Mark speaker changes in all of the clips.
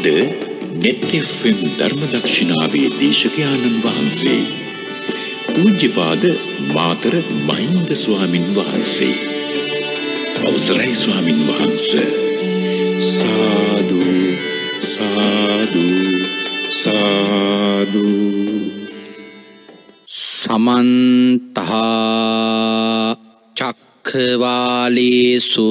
Speaker 1: අද නෙට්ෆම් ධර්ම දක්ෂිණාවේ දේශකයාණන් වහන්සේ. පූජ්‍යපාද මාතර මහින්ද ස්වාමින් වහන්සේ. අවසරයි ස්වාමින් වහන්ස. සාදු සාදු සාදු සමන්තහා චක්කවාලේසු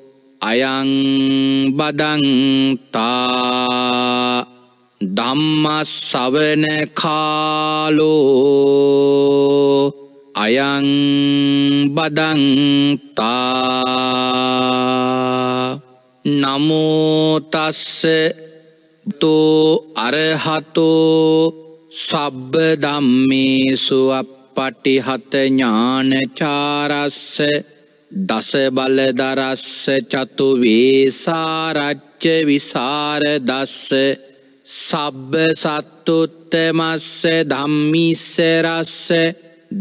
Speaker 1: අයං බදන්තා ධම්මස්සවන කාලෝ අයං බදන්තා නමෝතස්ස තෝ අරහතෝ සබ්බ ධම්මේසු අපපටිහත ඥානචාරස්ස දස බල දරස්ස චතු වේසාරච්ච විසාර දස්ස සබ්බ සත්තුත්තමස්ස ධම්මිස්ස රස්ස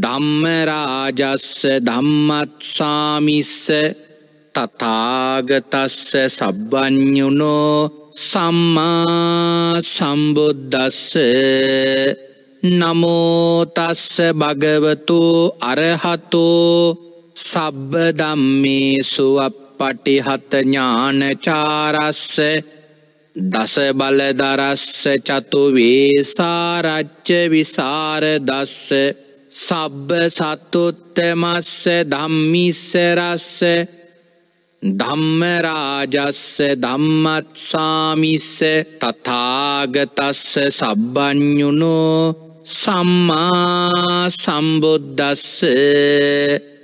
Speaker 1: ධම්ම රාජස්ස ධම්මත්සාමිස්ස තථාගතස්ස සබ්බඤුනෝ සම්මා සම්බුද්දස්ස නමෝ තස්ස භගවතු අරහතෝ සබ්බ ධම්මේසු අප්පටිහත ඥානචාරස්ස දස බලදරස්ස චතු වේසාරච්ච විසර දස්ස සබ්බ සත්තුත්තමස්ස ධම්මිස්ස රස්ස ධම්ම රාජස්ස ධම්මත්සාමිස්ස තථාගතස්ස සබ්බඤුනෝ සම්මා සම්බුද්දස්ස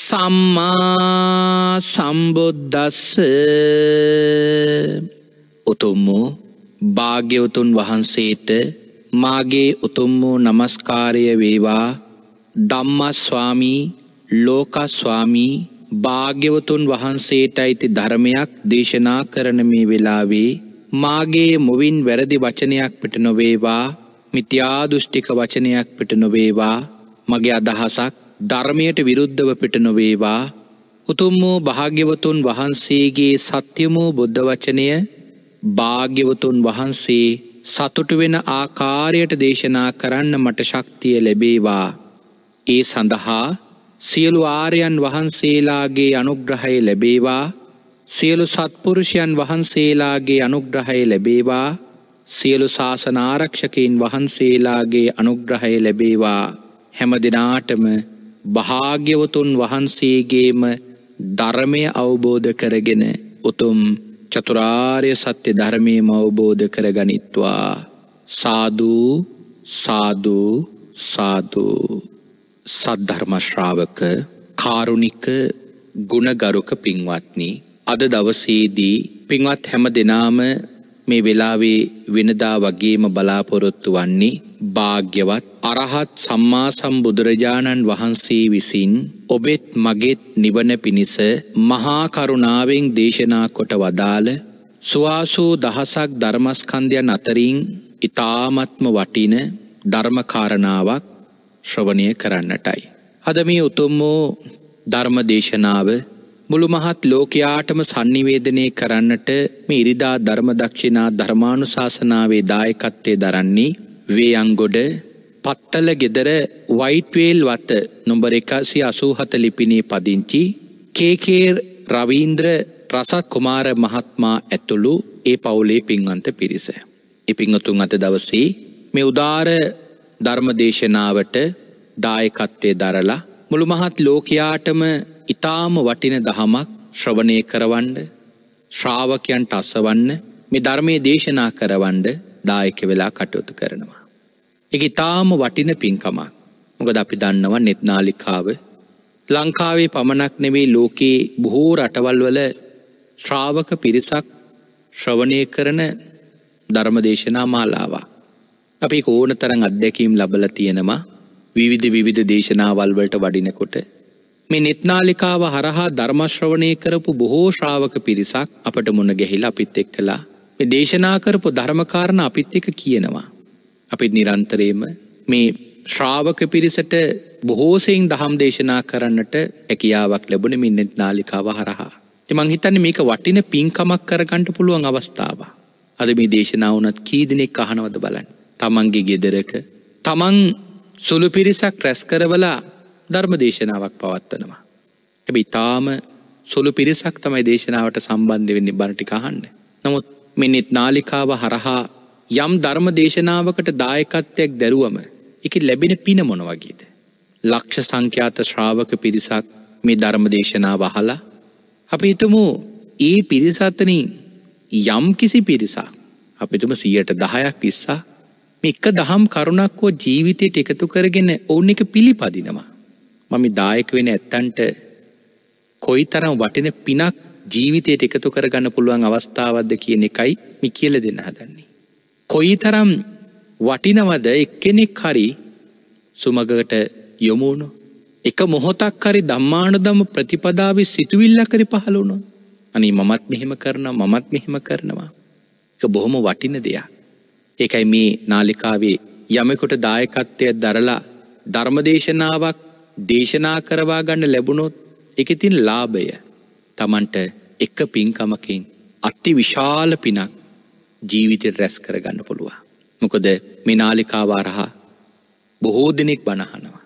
Speaker 1: සම්මා සම්බුද්දස්ස උතුම් වූ භාග්‍යවතුන් වහන්සේට මාගේ උතුම් වූ নমස්කාරය වේවා ධම්මස්වාමී ලෝකස්වාමී භාග්‍යවතුන් වහන්සේටයිති ධර්මයක් දේශනා කරන මේ වෙලාවේ මාගේ මුවින් වැරදි වචනයක් පිට නොවේවා මිත්‍යා දෘෂ්ටික වචනයක් පිට නොවේවා මගේ අදහසක් ධර්මයට විරුද්ධව පිට නොවේවා උතුම් වූ භාග්‍යවතුන් වහන්සේගේ සත්‍යම වූ බුද්ධ වචනය භාග්‍යවතුන් වහන්සේ සතුටු වෙන ආකාරයට දේශනා කරන්න මට ශක්තිය ලැබේවා. ඒ සඳහා සියලු ආර්යන් වහන්සේලාගේ අනුග්‍රහය ලැබේවා සියලු සත්පුරුෂයන් වහන්සේලාගේ අනුග්‍රහය ලැබේවා සියලු ශාසනාරක්ෂකයින් වහන්සේලාගේ අනුග්‍රහය ලැබේවා හැම දෙනාටම භාග්‍යවතුන් වහන්සේගේම ධර්මය අවබෝධ කරගෙන උතුම් චතුරාර්ය සත්‍ය ධර්මයම අවබෝධ කරගනිත්වා සාදු සාදු සාදු සද්ධර්මශ්‍රාවක කාරුණික ගුණගරුක පින්වත්නි අද දවසේදී පින්වත් හැම දෙනාම මේ වෙලාවේ වෙනදා වගේම බලාපොරොත්තු වන්නේ භාග්‍යවත් අරහත් සම්මා සම්බුදුරජාණන් වහන්සේ විසින් ඔබෙත් මගෙත් නිවන පිණිස මහා කරුණාවෙන් දේශනා කොට වදාළ සුවාසූ දහසක් ධර්මස්කන්ධයන් අතරින් ඉතාමත්ම වටින ධර්මකාරණාවක් ශ්‍රවණය කරන්නටයි. අද මේ උතුම් වූ ධර්ම දේශනාව මුළු මහත් ලෝකයාටම sannivedanaya කරන්නට මේ ඉරිදා ධර්ම දක්ෂිනා ධර්මානුශාසනාවේ දායකත්වයේ දරන්නේ වේයන්ගොඩ පත්තල ගෙදර වයිට්වේල් වත නොඹර එකසි අසූහත ලිපිනේ පදිංචි කේකේර් රවීන්ද්‍ර රසත් කුමාර මහත්මා ඇතුළු ඒ පවුලේ පින්වන්ත පිරිස. ඉපිංහතුන් අත දවසේ මේ උදාර ධර්මදේශනාවට දායකත්වය දරලා මුළු මහත් ලෝකයාටම ඉතාම වටින දහමක් ශ්‍රවණය කරවන්ඩ ශ්‍රාවකයන්ට අසවන්න මේ ධර්මය දේශනා කරවන්ඩ දායක වෙලා කටයුතු කරනවා. එක ඉතාම වටින පින්කමක් මොකද අපි දන්නව නෙත්නාලිකාව ලංකාවේ පමණක් නෙවෙයි ලෝකයේ බොහෝ රටවල් වල ශ්‍රාවක පිරිසක් ශ්‍රවණය කරන ධර්මදේශනා මාලාවා. අපි ඕන තරන් අත්දැකීම් ලබල තියෙනවා විවිධ විවිධ දේශනාවල්වලට වඩිනකොට. මේ නෙත්නාලිකාව හරහා ධර්මශ්‍රවණය කරපු බොහෝ ශ්‍රාවක පිරිසක් අපට මුණ ගැහිලා අපිත් එක් කලා. මේ දේශනා කරපු ධර්මකාරණ අපිත් එක කියනවා. අපි නිරන්තරේම මේ ශ්‍රාවක පිරිසට බොහෝසයෙන් දහම් දේශනා කරන්නට හැකියාවක් ලැබුණ මින්නෙත් නාලිකාව හරහා. එමං හිතන්න මේක වටින පින්කමක් කරගන්නට පුළුවන් අවස්ථාව. අද මේ දේශනා වනත් කීදිනෙක් අහනවද බලන්. තමන්ගේ ගෙදරක. තමන් සුළු පිරිසක් රැස් කරවලා ධර්ම දේශනාවක් පවත්වනවා. හැබි තාම සුළු පිරිසක් තමයි දේශනාවට සම්බන්ධ වෙන්නේ බණටිකාහන්න. නමුත් මිනිත් නාලිකාව හරහා යම් ධර්ම දේශනාවකට දායකත්වයක් දැරුවම එක ලැබෙන පින මොන වගේද. ලක්ෂ සංඛ්‍යාත ශ්‍රාවක පිරිසක් මේ ධර්ම දේශනාව අහලා අපි හිතමු ඒ පිරිසත්තනින් යම් කිසි පිරිසා අපිතුම සියයට දහයක් පිස්සා මෙක්ක දහම් කරුණක් වෝ ජීවිතයට එකතු කරගෙන ඔවුන් එක පිළිපදිනවා. මම දායක වෙන ඇත්තන්ට කොයි තරම් වටින පිනක් ජීවිතයට එකතු කරගන්න පුළුවන් අවස්ථාවක්ද කියන එකයි මි කියල දෙන්න හදන්නේ. කොයි තරම් වටිනවද එක්කෙනෙක් හරි සුමගකට යොමුණු එක මොහොතක් හරි ධම්මානුදම ප්‍රතිපදාවේ සිතුවිල්ලක් හරි පහළ වුණොත් අනේ මමත් මෙහෙම කරනවා මමත් මෙහෙම කරනවා ඒක බොහොම වටින දෙයක් ඒකයි මේ නාලිකාවේ යමෙකුට දායකත්වය දරලා ධර්මදේශනාවක් දේශනා කරවා ගන්න ලැබුණොත් එකතින් ලාභය තමන්ට එක පින්කමකින් අත්ති විශාල පිනක් ජීවිතය රැස් කරගන්න පුළුවන්. මොකද මේ නාලිකාවාරහා බොහෝ දෙනෙක් බණහනවා.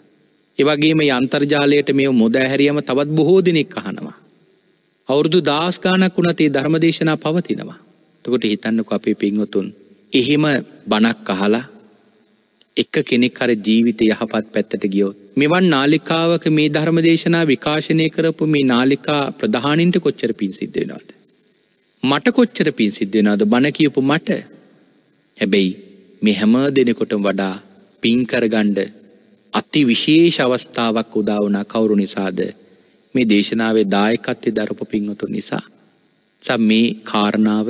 Speaker 1: එවගේම යන්තර්ජාලයට මේ මොදෑහැරියම තවත් බොහෝ දෙනෙක් අහනවා. අවුරුදු දාස්ගානක් වුණතේ ධර්මදේශනා පවතිනවා. තකොට හිතන්නක අපේ පින්වතුන්. එහෙම බණක් අහලා එක කෙනෙක් හර ජීවිත යහපත් පැත්තට ගියෝත්. මෙවන් නාලිකාවක මේ ධර්මදේශනා විකාශනය කරපු මේ නාලිකා ප්‍රධානින්ට කොච්චර පින් සිද්ධෙනවාද. මට කොච්චර පින් සිද්ධෙනවාද බණ කියපු මට හැබැයි මෙ හැම දෙනෙකොට වඩා පින්කරගණ්ඩ අති විශේෂ අවස්ථාවක් උදාවනා කවුරු නිසාද මේ දේශනාවේ දායකත්තේ දරප පින්වතු නිසා සම් මේ කාරණාව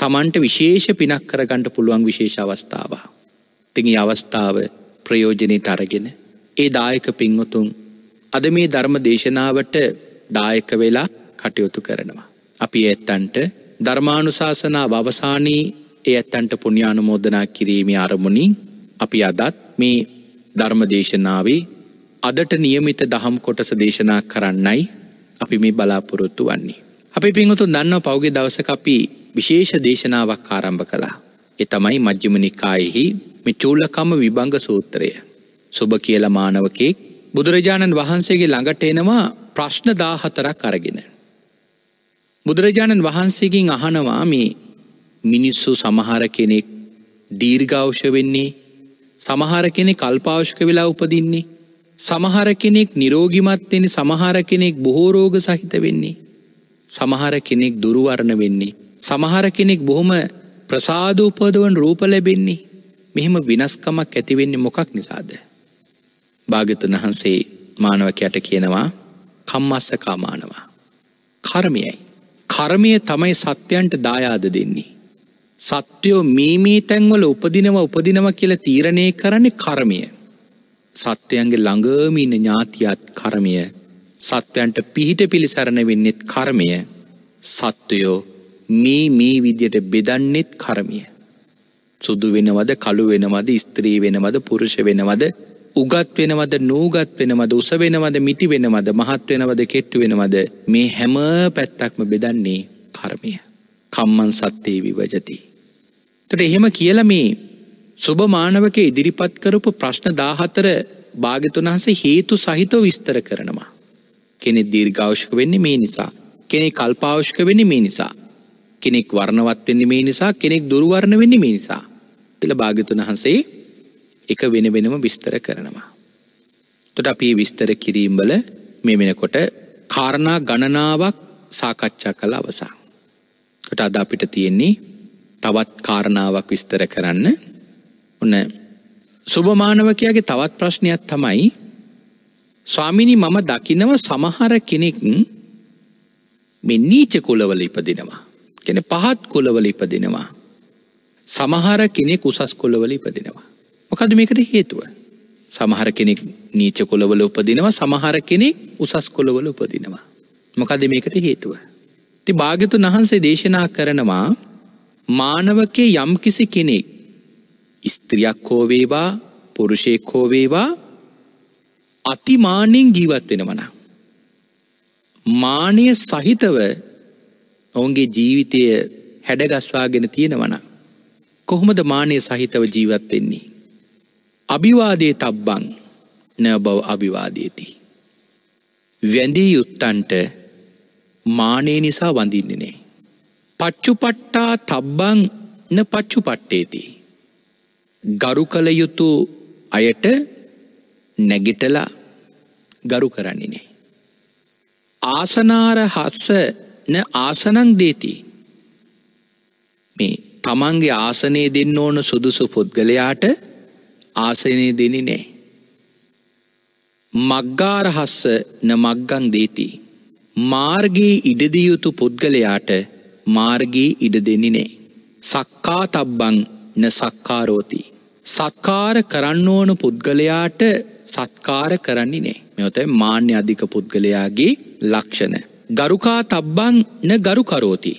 Speaker 1: තමන්ට විශේෂ පිනක් කරගණ්ඩ පුළුවන් විශේෂ අවස්ථාව තිගේ අවස්ථාව ප්‍රයෝජනයට අරගෙන ඒ දායක පින්වතුන් අද මේ ධර්ම දේශනාවට දායක වෙලා කටයුතු කරනවා අපි ඇත්තන්ට ධර්මානුශාසනා අවසානයේ ඒ ඇත්තන්ට පුුණ්‍යානුමෝදනා කිරීමේ අරමුණින් අපි අදත් මේ ධර්මදේශනාවේ අදට නියමිත දහම් කොටස දේශනා කරන්නයි අපි මේ බලාපොරොත්තු වන්නේ. අපි පින්වතු දන්න පෞගේ දවසක අපි විශේෂ දේශනාවක් ආරම්භ කළා. එ තමයි මජ්්‍යම නිකායෙහි මිචූලකම විභංග සූත්‍රය. සුභ කියල මානවකෙක් බුදුරජාණන් වහන්සේගේ ළඟට එනවා ප්‍රශ්න දාහතරක් අරගෙන. බුදුරජාණන් වහන්සේකින් අහනවා මේ මිනිස්සු සමහර කෙනෙක් දීර්ඝවෂ වෙන්නේ සමහර කෙනෙ කල්පාවශ්ක වෙලා උපදින්නේ සමහර කෙනෙක් නිරෝගිමත්වෙන සමහර කෙනෙක් බොහෝරෝග සහිත වෙන්නේ සමහර කෙනෙක් දුරුවරණ වෙන්නේ සමහර කෙනෙක් බොහොම ප්‍රසාධූපදවන් රූප ලැබෙන්නේ මෙහෙම විනස්කමක් ඇතිවෙන්නේ මොකක් නිසාද භාගතන් වහන්සේ මානවකයට කියනවා කම්මස්සකාමානවා කර්මයයි කර්මය තමයි සත්‍යයන්ට දායාද දෙන්නේ. සත්‍යයෝ මේ මේ තැන්වල උපදිනව උපදිනව කියල තීරණය කරන්නේ කර්මය. සත්‍යයන්ගේ ළඟමීන ඥාතියත් කර්මය සත්‍යයන්ට පිහිට පිළිසරණ වෙන්නෙත් කර්මය සත්වයෝ මේ මේ විදියට බෙදන්නෙත් කර්මිය. සුදු වෙනවද කළු වෙනවද ස්ත්‍රී වෙනවද පුරුෂ වෙනවද උගත් වෙනවද නූගත් වෙනවද උස වෙනවද මිටි වෙනවද මහත් වෙනවද කෙට්ටු වෙනවද මේ හැම පැත්තක්ම බෙදන්නේ කර්මය. කම්මන් සත්තේ විවජති. තට එහෙම කියල මේ සුභ මානවක ඉදිරිපත් කරපු ප්‍රශ්න දාහතර භාගතුන් වහස හේතු සහිතව විස්තර කරනවා. කෙනෙ දීර්ඝාවශ්ක වෙන්නේ මේ නිසා. කෙනෙ කල්පාවශ්ක වෙන්න මේ නිසා. කෙනෙක් වර්ණවත්වෙන්නේ මේ නිසා කෙනෙක් දුරුවරණ වෙන්න මේ නිසා. පිළ භාගතුන් වහන්සේ එක වෙන වෙනම විස්තර කරනවා. තොට අපි විස්තර කිරීම්බල මේ වෙනකොට කාරණා ගණනාවක් සාකච්ඡා කළ අවසා. කොට අද අපිට තියෙන්නේ තවත් කාරණාවක් විස්තර කරන්න ඔන්න සුභමානවකයාගේ තවත් ප්‍රශ්නයක් තමයි ස්වාමිනි මම දකිනව සමහර කෙනෙක් මෙ නීච කුලවල ඉපදිනවා කෙන පහත් කුලවල ඉපදිනවා සමහර කෙනෙක් උසස් කුලවල ඉපදිනවා මොකද මේකට හේතුව. සමහර කෙනෙක් නීච කොළවල උපදිනවා සමහර කෙනෙක් උසස් කොළවල උපදිනවා. මොකද මේකට හේතුව. ති භාගතුන් වහන්සේ දේශනා කරනවා මානවකේ යම්කිසි කෙනෙක් ස්ත්‍රියක් හෝවේවා පුරුෂයෙක් හෝවේවා අතිමානෙන් ජීවත්වෙනවන. මානය සහිතව ඔවුන්ගේ ජීවිතය හැඩගස්වාගෙන තියෙනවන. කොහොමද මානය සහිතව ජීවත්වෙන්නේ. අභිවාදය තබ්බං නෑ බව අභිවාදයති. වැඳී යුත්තන්ට මානය නිසා වඳින්නනේ. පච්චුපට්ටා තබ්බං න පච්චු පට්ටේති. ගරු කළ යුතු අයට නැගිටලා ගරු කරන්නේනේ. ආසනාර හස්ස න ආසනං දේති මේ තමන්ගේ ආසනය දෙන්න ඕන සුදුසු පුද්ගලයාට ආසනය දෙනි නෑ. මග්ගාරහස්ස න මක්ගං දේති. මාර්ගයේ ඉඩදියයුතු පුද්ගලයාට මාර්ගයේ ඉඩ දෙනි නෑ. සක්කා තබ්බං න සක්කාරෝති. සත්කාර කරන්න ඕන පුද්ගලයාට සත්කාර කරන්නේ නෑ මෙොත මාන්‍ය අධික පුද්ගලයාගේ ලක්ෂණ. ගරුකා තබ්බං න ගරුකරෝති.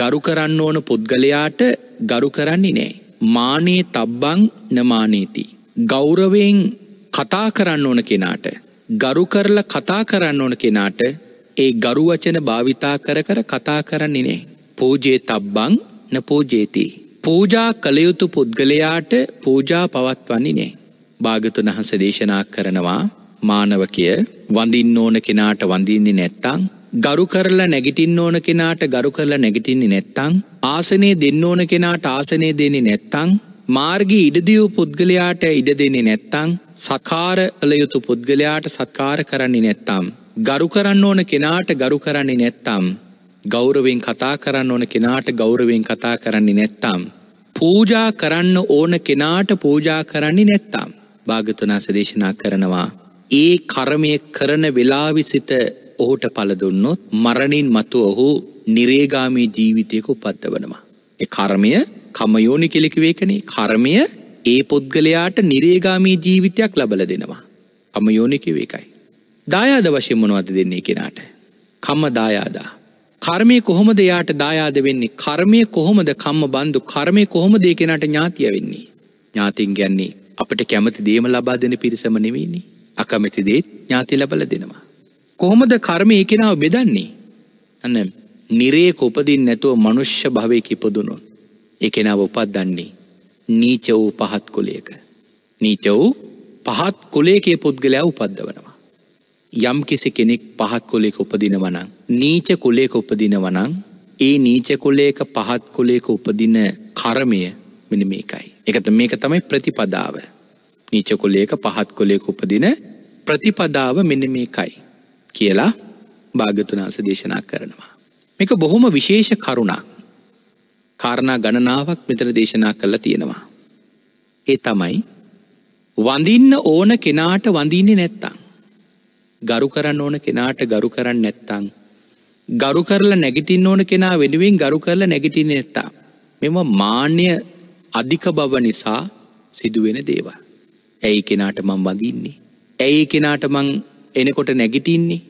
Speaker 1: ගරු කරන්න ඕන පුද්ගලයාට ගරු කරන්නේ නෑ. මානයේ තබ්බං නමානේති. ගෞරවයෙන් කතා කරන්න ඕන කෙනාට ගරු කරල කතා කරන්න ඕන කෙනාට ඒ ගරු වචන භාවිතා කර කර කතා කරන්නේ නේ. පූජේ තබ්බං නපෝජේති. පූජා කළයුතු පුද්ගලයාට පූජා පවත්වන්නේ නේ. භාගතුන් වහස දේශනා කරනවා මානවකය වඳින්න ඕන කෙනාට වඳින්නේ නැත්තං ගරු කරලා නැගිටින්න ඕන කෙනාට ගරු කරලා නැගිටින්නේ නැත්තං ආසනේ දෙන්න ඕන කෙනාට ආසනේ දෙන්නේ නැත්තං මාර්ගී ඉඩදියූ පුද්ගලයාට ඉඩ දෙන්නේ නැත්තං සකාර කළයුතු පුද්ගලයාට සත්කාර කරන්නේ නැත්තම්. ගරු කරන්න ඕන කෙනාට ගරු කරන්නේ නැත්තම්. ගෞරවෙන් කතා කරන්න ඕන කෙනාට ගෞරවෙන් කතා කරන්නේ නැත්තම්. පූජා කරන්න ඕන කෙනාට පූජා කරන්නේ නැත්තම්. භාගතුනාස දේශනා කරනවා. ඒ කරමය කරන වෙලාවිසිත ඔහුට පලදුන්නොත් මරණින් මතු ඔහු නිරේගාමී ජීවිතයක උපත්ත වනවා. කර්මය කමයෝනි කෙලිකිවේකනේ කර්මය ඒ පුද්ගලයාට නිරේගාමී ජීවිතයක් ලබල දෙනවා. කමයෝනිකිව එකයි. දායාද වශයෙන් මොනවද දෙන්නේ කෙනාට. කම්ම දායාදා. කර්මය කොහොමද යාට දායාද වෙන්නේ කර්මය කොහොමද කම්ම බන්ධු කර්මය කොහොමද ඒ කෙනාට ඥාතිය වෙන්නේ. ඥාතින් ගැන්නේ අපට කැමති දේම ලබා දෙන පිරිසම නෙවෙයිනි. අකමැති දේත් ඥාති ලබල දෙනවා. කොහොමද කර්මය ඒ කෙනාව බෙදන්නේ. අන්න නිරේක උපදින් නැතුව මනුෂ්‍ය භවයක ඉපදුනොත් එකෙනාව උපත්දන්නේ නීච වූ පහත් කුලයක නීච වූ පහත් කුලේකේ පුද්ගලයා උපද්දවනවා යම් කිසි කෙනෙක් පහත් කුලේක උපදිනවනං නීච කුලේක උපදිනවනං ඒ නීච කුලේක පහත් කුලේක උපදින කර්මය මෙන මේකයි එකත මේක තමයි ප්‍රතිපදාව නීච කුලේක පහත් කුලේක උපදින ප්‍රතිපදාව මෙන මේකයි කියලා භාගතුනාස දේශනා කරනවා මේක බොහොම විශේෂ කරුණක් කාරණා ගණනාවක් මෙතර දේශනා කරලා තියෙනවා. ඒ තමයි වඳින්න ඕන කෙනාට වඳින්නේ නැත්තං. ගරු කරන්න ඕන කෙනාට ගරු කරන්න නැත්තං. ගරු කරලා නැගිටින්න ඕන කෙනා වෙනුවෙන් ගරු කරලා නැගිටින්න නැත්තා. මෙම මාන්‍ය අධික බව නිසා සිදුවෙන දේවල්. ඇයි කෙනාට මං වඳින්නේ. ඇයි කෙනාට මං එනකොට නැගිටින්නේ.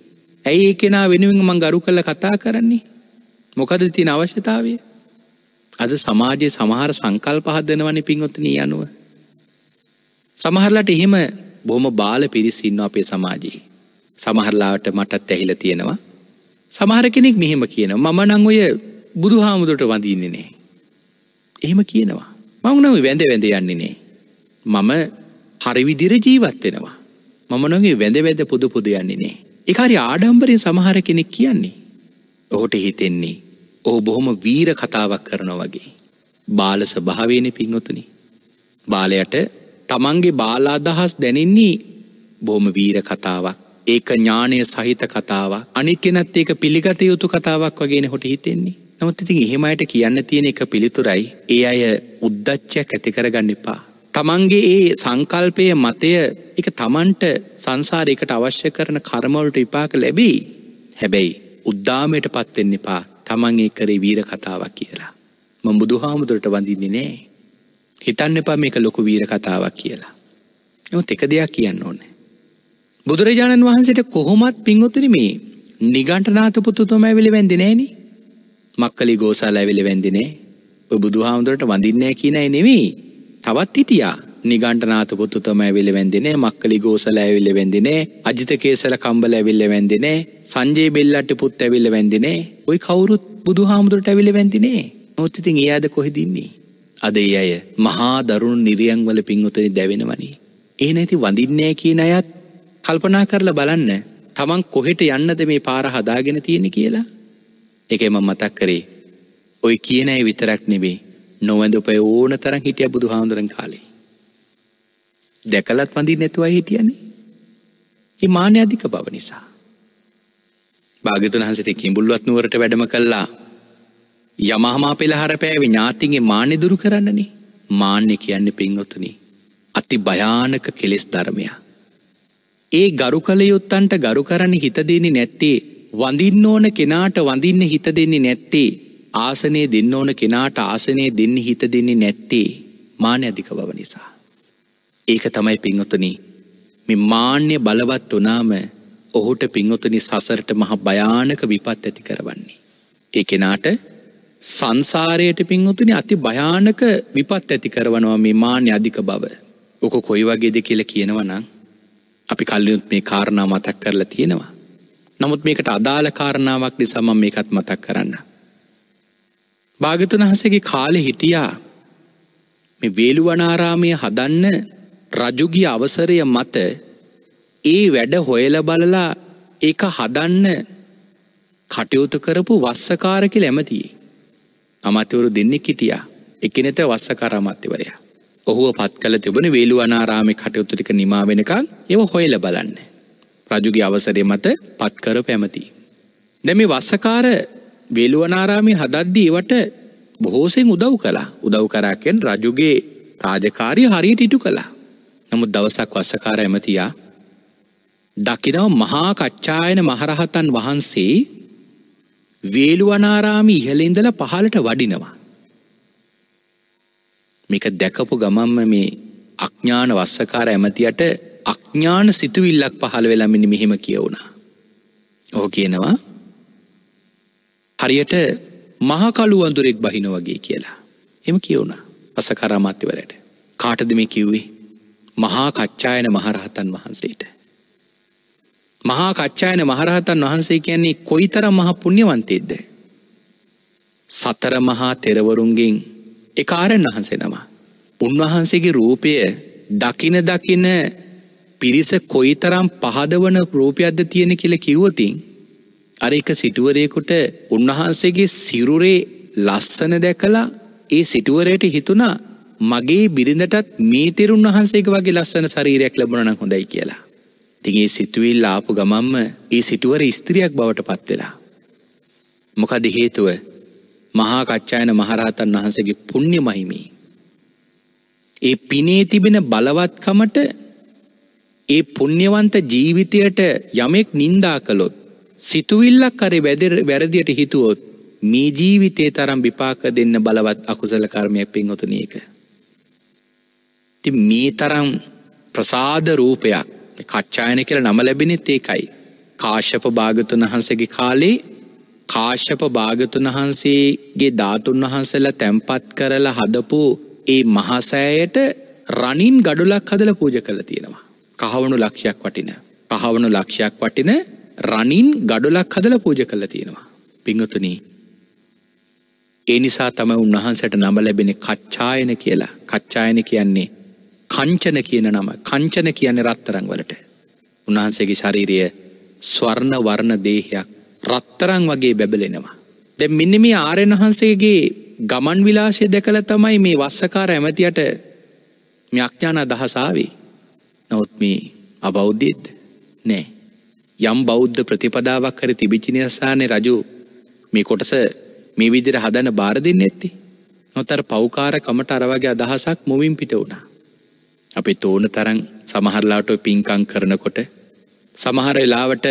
Speaker 1: ඇයි ඒ කෙනා වෙනුවෙන් මං ගරු කල්ල කතා කරන්නේ. මොකද තින අවශ්‍යතාවය අද සමාජය සමහර සංකල් පහදනවන පින්වොත්තනී යනුව. සමහරලට එහෙම බොහම බාල පිරිසින්න අපේ සමාජයේ. සමහරලාට මටත් ඇහිල තියෙනවා. සමහර කෙනෙක් මෙහෙම කියන මම නං ඔය බුදු හාමුදුරට වඳීන්නේනේ. එහෙම කියනවා. මංනම වැඳ වැඳ යන්නේනේ. මම හරිවිදිර ජීවත් වෙනවා. මමනගේ වැඳ වැද පුදු පුද යන්නේනේ. එකහරි ආඩම්බරින් සමහර කෙනෙක් කියන්නේ. ඔහුට හිතෙන්නේ ඔහු බොහොම වීර කතාවක් කරනවා වගේ. බාල ස්වභාවයන පින්වතුනි. බාලයට තමන්ගේ බාලාදහස් දැනෙන්නේ බොහොම වීර කතාවක්. ඒක ඥානය සහිත කතාවක් අනිත් කෙනත් ඒක පිළිගත යුතු කතාවක් වගේන හොට හිතෙන්නේ. නමුත් ඉතින් එහෙම අයට කියන්න තියෙන එක පිළිතුරයි ඒ අය උද්දච්චයක් ඇති කරගන්න එපා. තමන්ගේ ඒ සංකල්පය මතය එක තමන්ට සංසාරයකට අවශ්‍ය කරන කර්මවලට විපාක ලැබී. හැබැයි උද්දාමයට පත්වෙන්න එපා තමන් ඒ කරේ වීර කතාවක් කියලා. ම බුදු හාමුදුරට වඳින්නේ නෑ. හිතන්න එපා මේක ලොකු වීර කතාවක් කියලා. එම එක දෙයක් කියන්න ඕන. බුදුරජාණන් වහන්සේට කොහොමත් පින්ගොතුන මේ නිගණටනාත පුතුතුම ඇවිලි වැදිනෑන මක්කලි ගෝසාල ඇවිලි වැදිනේ බුදු හාමුදුරට වඳින්නෑ කියනයි නෙවෙයි තවත් හිටියා නිගණ්ඨනාත පුත්තුතම ඇවිල්ලා වැඳිනේ මක්කලි ගෝසල ඇවිල්ලා වැඳිනේ අජිත කේසල කම්බල ඇවිල්ලා වැඳිනේ සංජේ බෙල්ලට්ටි පුත් ඇවිල්ලා වැඳිනේ ওই කවුරුත් බුදුහාමුදුරට ඇවිල්ලා වැඳිනේ නමුත් ඉතින් ඒ අයද කොහෙද ඉන්නේ අද ඒ අය මහා දරුණු නිරියන් වල පිංගුතනි දැවෙනවනේ ඒ නැති වඳින්නේ කියන අයත් කල්පනා කරලා බලන්න තමන් කොහෙට යන්නද මේ පාර හදාගෙන තියෙන්නේ කියලා ඒකයි මම මතක් කරේ ඔය කියන අය විතරක් නෙවෙයි නොවැඳ උපය ඕන තරම් හිටිය බුදුහාමුදුරන් කාලේ දැකලත් වඳින් නැතුවයි හිටියනේ. හිමාන්‍ය අධික බව නිසා. භාගතුන් හන්සේ කිඹුල්ුවත් නුවරට වැඩම කල්ලා යමහමා පෙළහර පෑවේ ඥාතින්ගේ මාන්‍ය දුරු කරන්නනේ මාන්‍ය කියන්නේ පින්වතුනි අති භයානක කෙලෙස් ධර්මයා ඒ ගරු කළ යුත්තන්ට ගරු කරන්න හිත දෙන්නේ නැත්තේ වඳින්න ඕන කෙනාට වඳින්න හිත දෙන්නේ නැත්තේ ආසනේ දෙන්න ඕන කෙනාට ආසනේ දෙන්න හිත දෙන්නේ නැත්තේ මාන්‍ය අධික බව නිසා ඒක තමයි පිංහොතන මේ මාන්‍ය බලවත් වනාම ඔහුට පිංහොතනි සසරට මහ භයානක විපත් ඇති කරවන්නේ. ඒ කෙනාට සංසාරයට පින්හොතුනි අති භයානක විපත් ඇති කරවනවා මේ මාන්‍ය අධික බව ඕක කොයි වගේද කියල කියනවනම් අපි කල්ලියුත් මේ කාරණා මතක් කරලා තියෙනවා. නමුත් මේකට අදාළ කාරණාවක් නිසාම මේකත් මතක් කරන්න. භාගතුන් හසගේ කාලෙ හිටියා මේ වේළුවනාරාමය හදන්න රජුගේ අවසරය මත ඒ වැඩ හොයල බලලා ඒක හදන්න කටයුතු කරපු වස්සකාරකි ලැමතියි. අමතිවරු දෙන්නෙක් හිටියා එකනෙත වස්සකාර අමත්‍යවරයා. ඔහුව පත් කළ තිබන වේලු අනාරාමි කටයුතුටික නිමා වෙනකං ඒව හොයල බලන්න. රජුගේ අවසරය මත පත්කර පැමති. දැම වස්සකාර වේලුවනාරාමි හදද්දී ඒවට බොහෝසෙන් උදව් කලා උදව් කරාකෙන් රජුගේ රාජකාරය හරියට ඉටු කලා නමුත් දවසක් වස්සකාර ඇමතියා දකිනව මහා කච්චායන මහරහතන් වහන්සේ වේලුවනාරාමි ඉහළින්දල පහලට වඩිනවා. මේක දැකපු ගමම්ම මේ අඥ්ඥාන වස්සකාර ඇමතියට අඥ්ඥාන සිතුවිල්ලක් පහළ වෙලමිනි මෙහෙම කියවුණා. ඕහ කියනවා හරියට මහකලු අඳුරෙක් බහින වගේ කියලා. එම කියවුණා අසකරාමාත්‍යවරයට කාටද මේ කිව්වේ මහා කච්චායන මහරහතන් වහන්සේට. මහා කච්චායන මහරහතන් වහන්සේ කියන්නේ කොයිතරම් මහා පුුණ්්‍යවන්තේද. සතර මහා තෙරවරුන්ගෙන් එකාරෙන් වහන්සේ නමා. උන්වහන්සේගේ රූපය දකින දකින පිරිස කොයිතරම් පහදවන රූපයක්ද තියෙන කියල කිව්වතින් අර එක සිටුවරයකුට උන්වහන්සේගේ සිරුරේ ලස්සන දැකලා ඒ සිටුවරයට හිතුනා මගේ බිරිඳටත් මේ තෙරුන් වහන්සේක වගේ ලස්සන ශරීරයක් ලැබුණනම් හොඳයි කියලා. ඉතින් ඒ සිතුවිල්ල ආපු ගමන්ම ඒ සිටුවර ස්ත්‍රියක් බවට පත් වෙලා. මොකද හේතුව මහා කච්චායන මහරහතන් වහන්සේගේ පුණ්‍ය මහිමේ. ඒ පිනේ තිබෙන බලවත්කමට ඒ පුණ්‍යවන්ත ජීවිතයට යමෙක් නින්දා කළොත් සිතුවිල්ලක් කරේ වැරදියට හිතුවොත් මේ ජීවිතේ තරම් විපාක දෙන්න බලවත් අකුසල කර්මයක් පින්වතුනි එක. ති මේ තරම් ප්‍රසාද රූපයක් කච්ඡායන කියල නම ලැබෙනෙත් ඒකයි. කාශප භාගතුන් වහන්සගේ කාලේ කාශප භාගතුන් වහන්සේගේ ධාතුන් වහන්සල තැම්පත් කරල හදපු ඒ මහසෑයට රනින් ගඩුලක් හදල පූජ කළ තියෙනවා. කහවුණු ලක්ෂයක් වටින. පහවුණු ලක්ෂයක් වටින රනින් ගඩුලක් හදල පූජ කළ තියෙනවා. පිංහතුනී ඒ නිසා තම උන්වහන්සට නම ලැබෙන කච්ඡායන කියලා කච්ඡායන කියන්නේ කංචන කියන නම කංචන කියන්නේ රත්තරං වලට. උන්වහන්සේගේ ශරීරය ස්වර්ණ වර්ණ දේහයක් රත්තරං වගේ බැබලෙනවා. දැ මෙන්න මේ ආරයන් වහන්සේගේ ගමන් විලාශය දැකළ තමයි මේ වස්සකාර ඇමතියට ම්‍යක්ඥාන දහසාාවේ. නොත් මේ අබෞද්ධයත් නෑ. යම් බෞද්ධ ප්‍රතිපදාවක් කර තිබිචිනිස්සානය රජු මේ කොටස මේ විදිර හදන බාර දෙන්න ඇත්ති. නොතර පෞකාර කමට අරවගේ අදහසක් මොවින් පිට වුණා. අපි තෝන තරන් සමහරලාට පින්කං කරනකොට සමහර එලාවට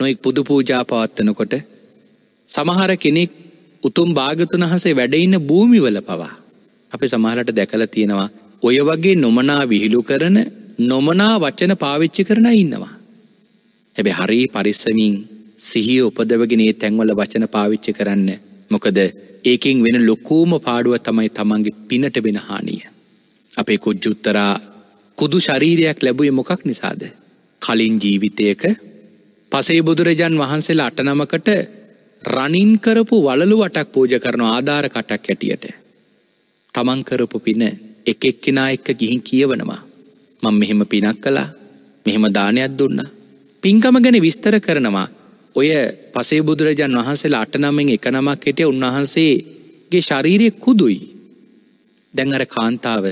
Speaker 1: නොෙක් පුදු පූජා පවත්වනකොට සමහර කෙනෙක් උතුම් භාගතුන හසේ වැඩඉන්න භූමිවල පවා අපි සමහරට දැකල තියෙනවා ඔය වගේ නොමනා විහිළු කරන නොමනා වචන පාවිච්චි කරන ඉන්නවා හැබැ හරි පරිස්සමින් සිහිය උපදවගෙනේ තැන්වල වචන පාවිච්චි කරන්න මොකද ඒකින් වෙන ලොකූම පාඩුව තමයි තමන්ගේ පිනට වෙන හානිය අපේ කුජ්ජුත්තරා කුදු ශරීරයක් ලැබුය මොකක් නිසාද. කලින් ජීවිතයක පසේ බුදුරජන් වහන්සේලා අටනමකට රනින් කරපු වලලු වටක් පූජ කරන ආධාර කටක් ඇටියට. තමන් කරපු පින එක එක්කෙනා එක්ක ගිහින් කියවනවා. මං මෙහෙම පිනක් කලා මෙහෙම දානයක් දුන්න. පින්කම ගැන විස්තර කරනවා ඔය පසේ බුදුරජන් වහන්සේලා අටනමෙන් එක නමක් හෙටිය උන්වහන්සේගේ ශරීරය කුදුයි. දැන් අර කාන්තාව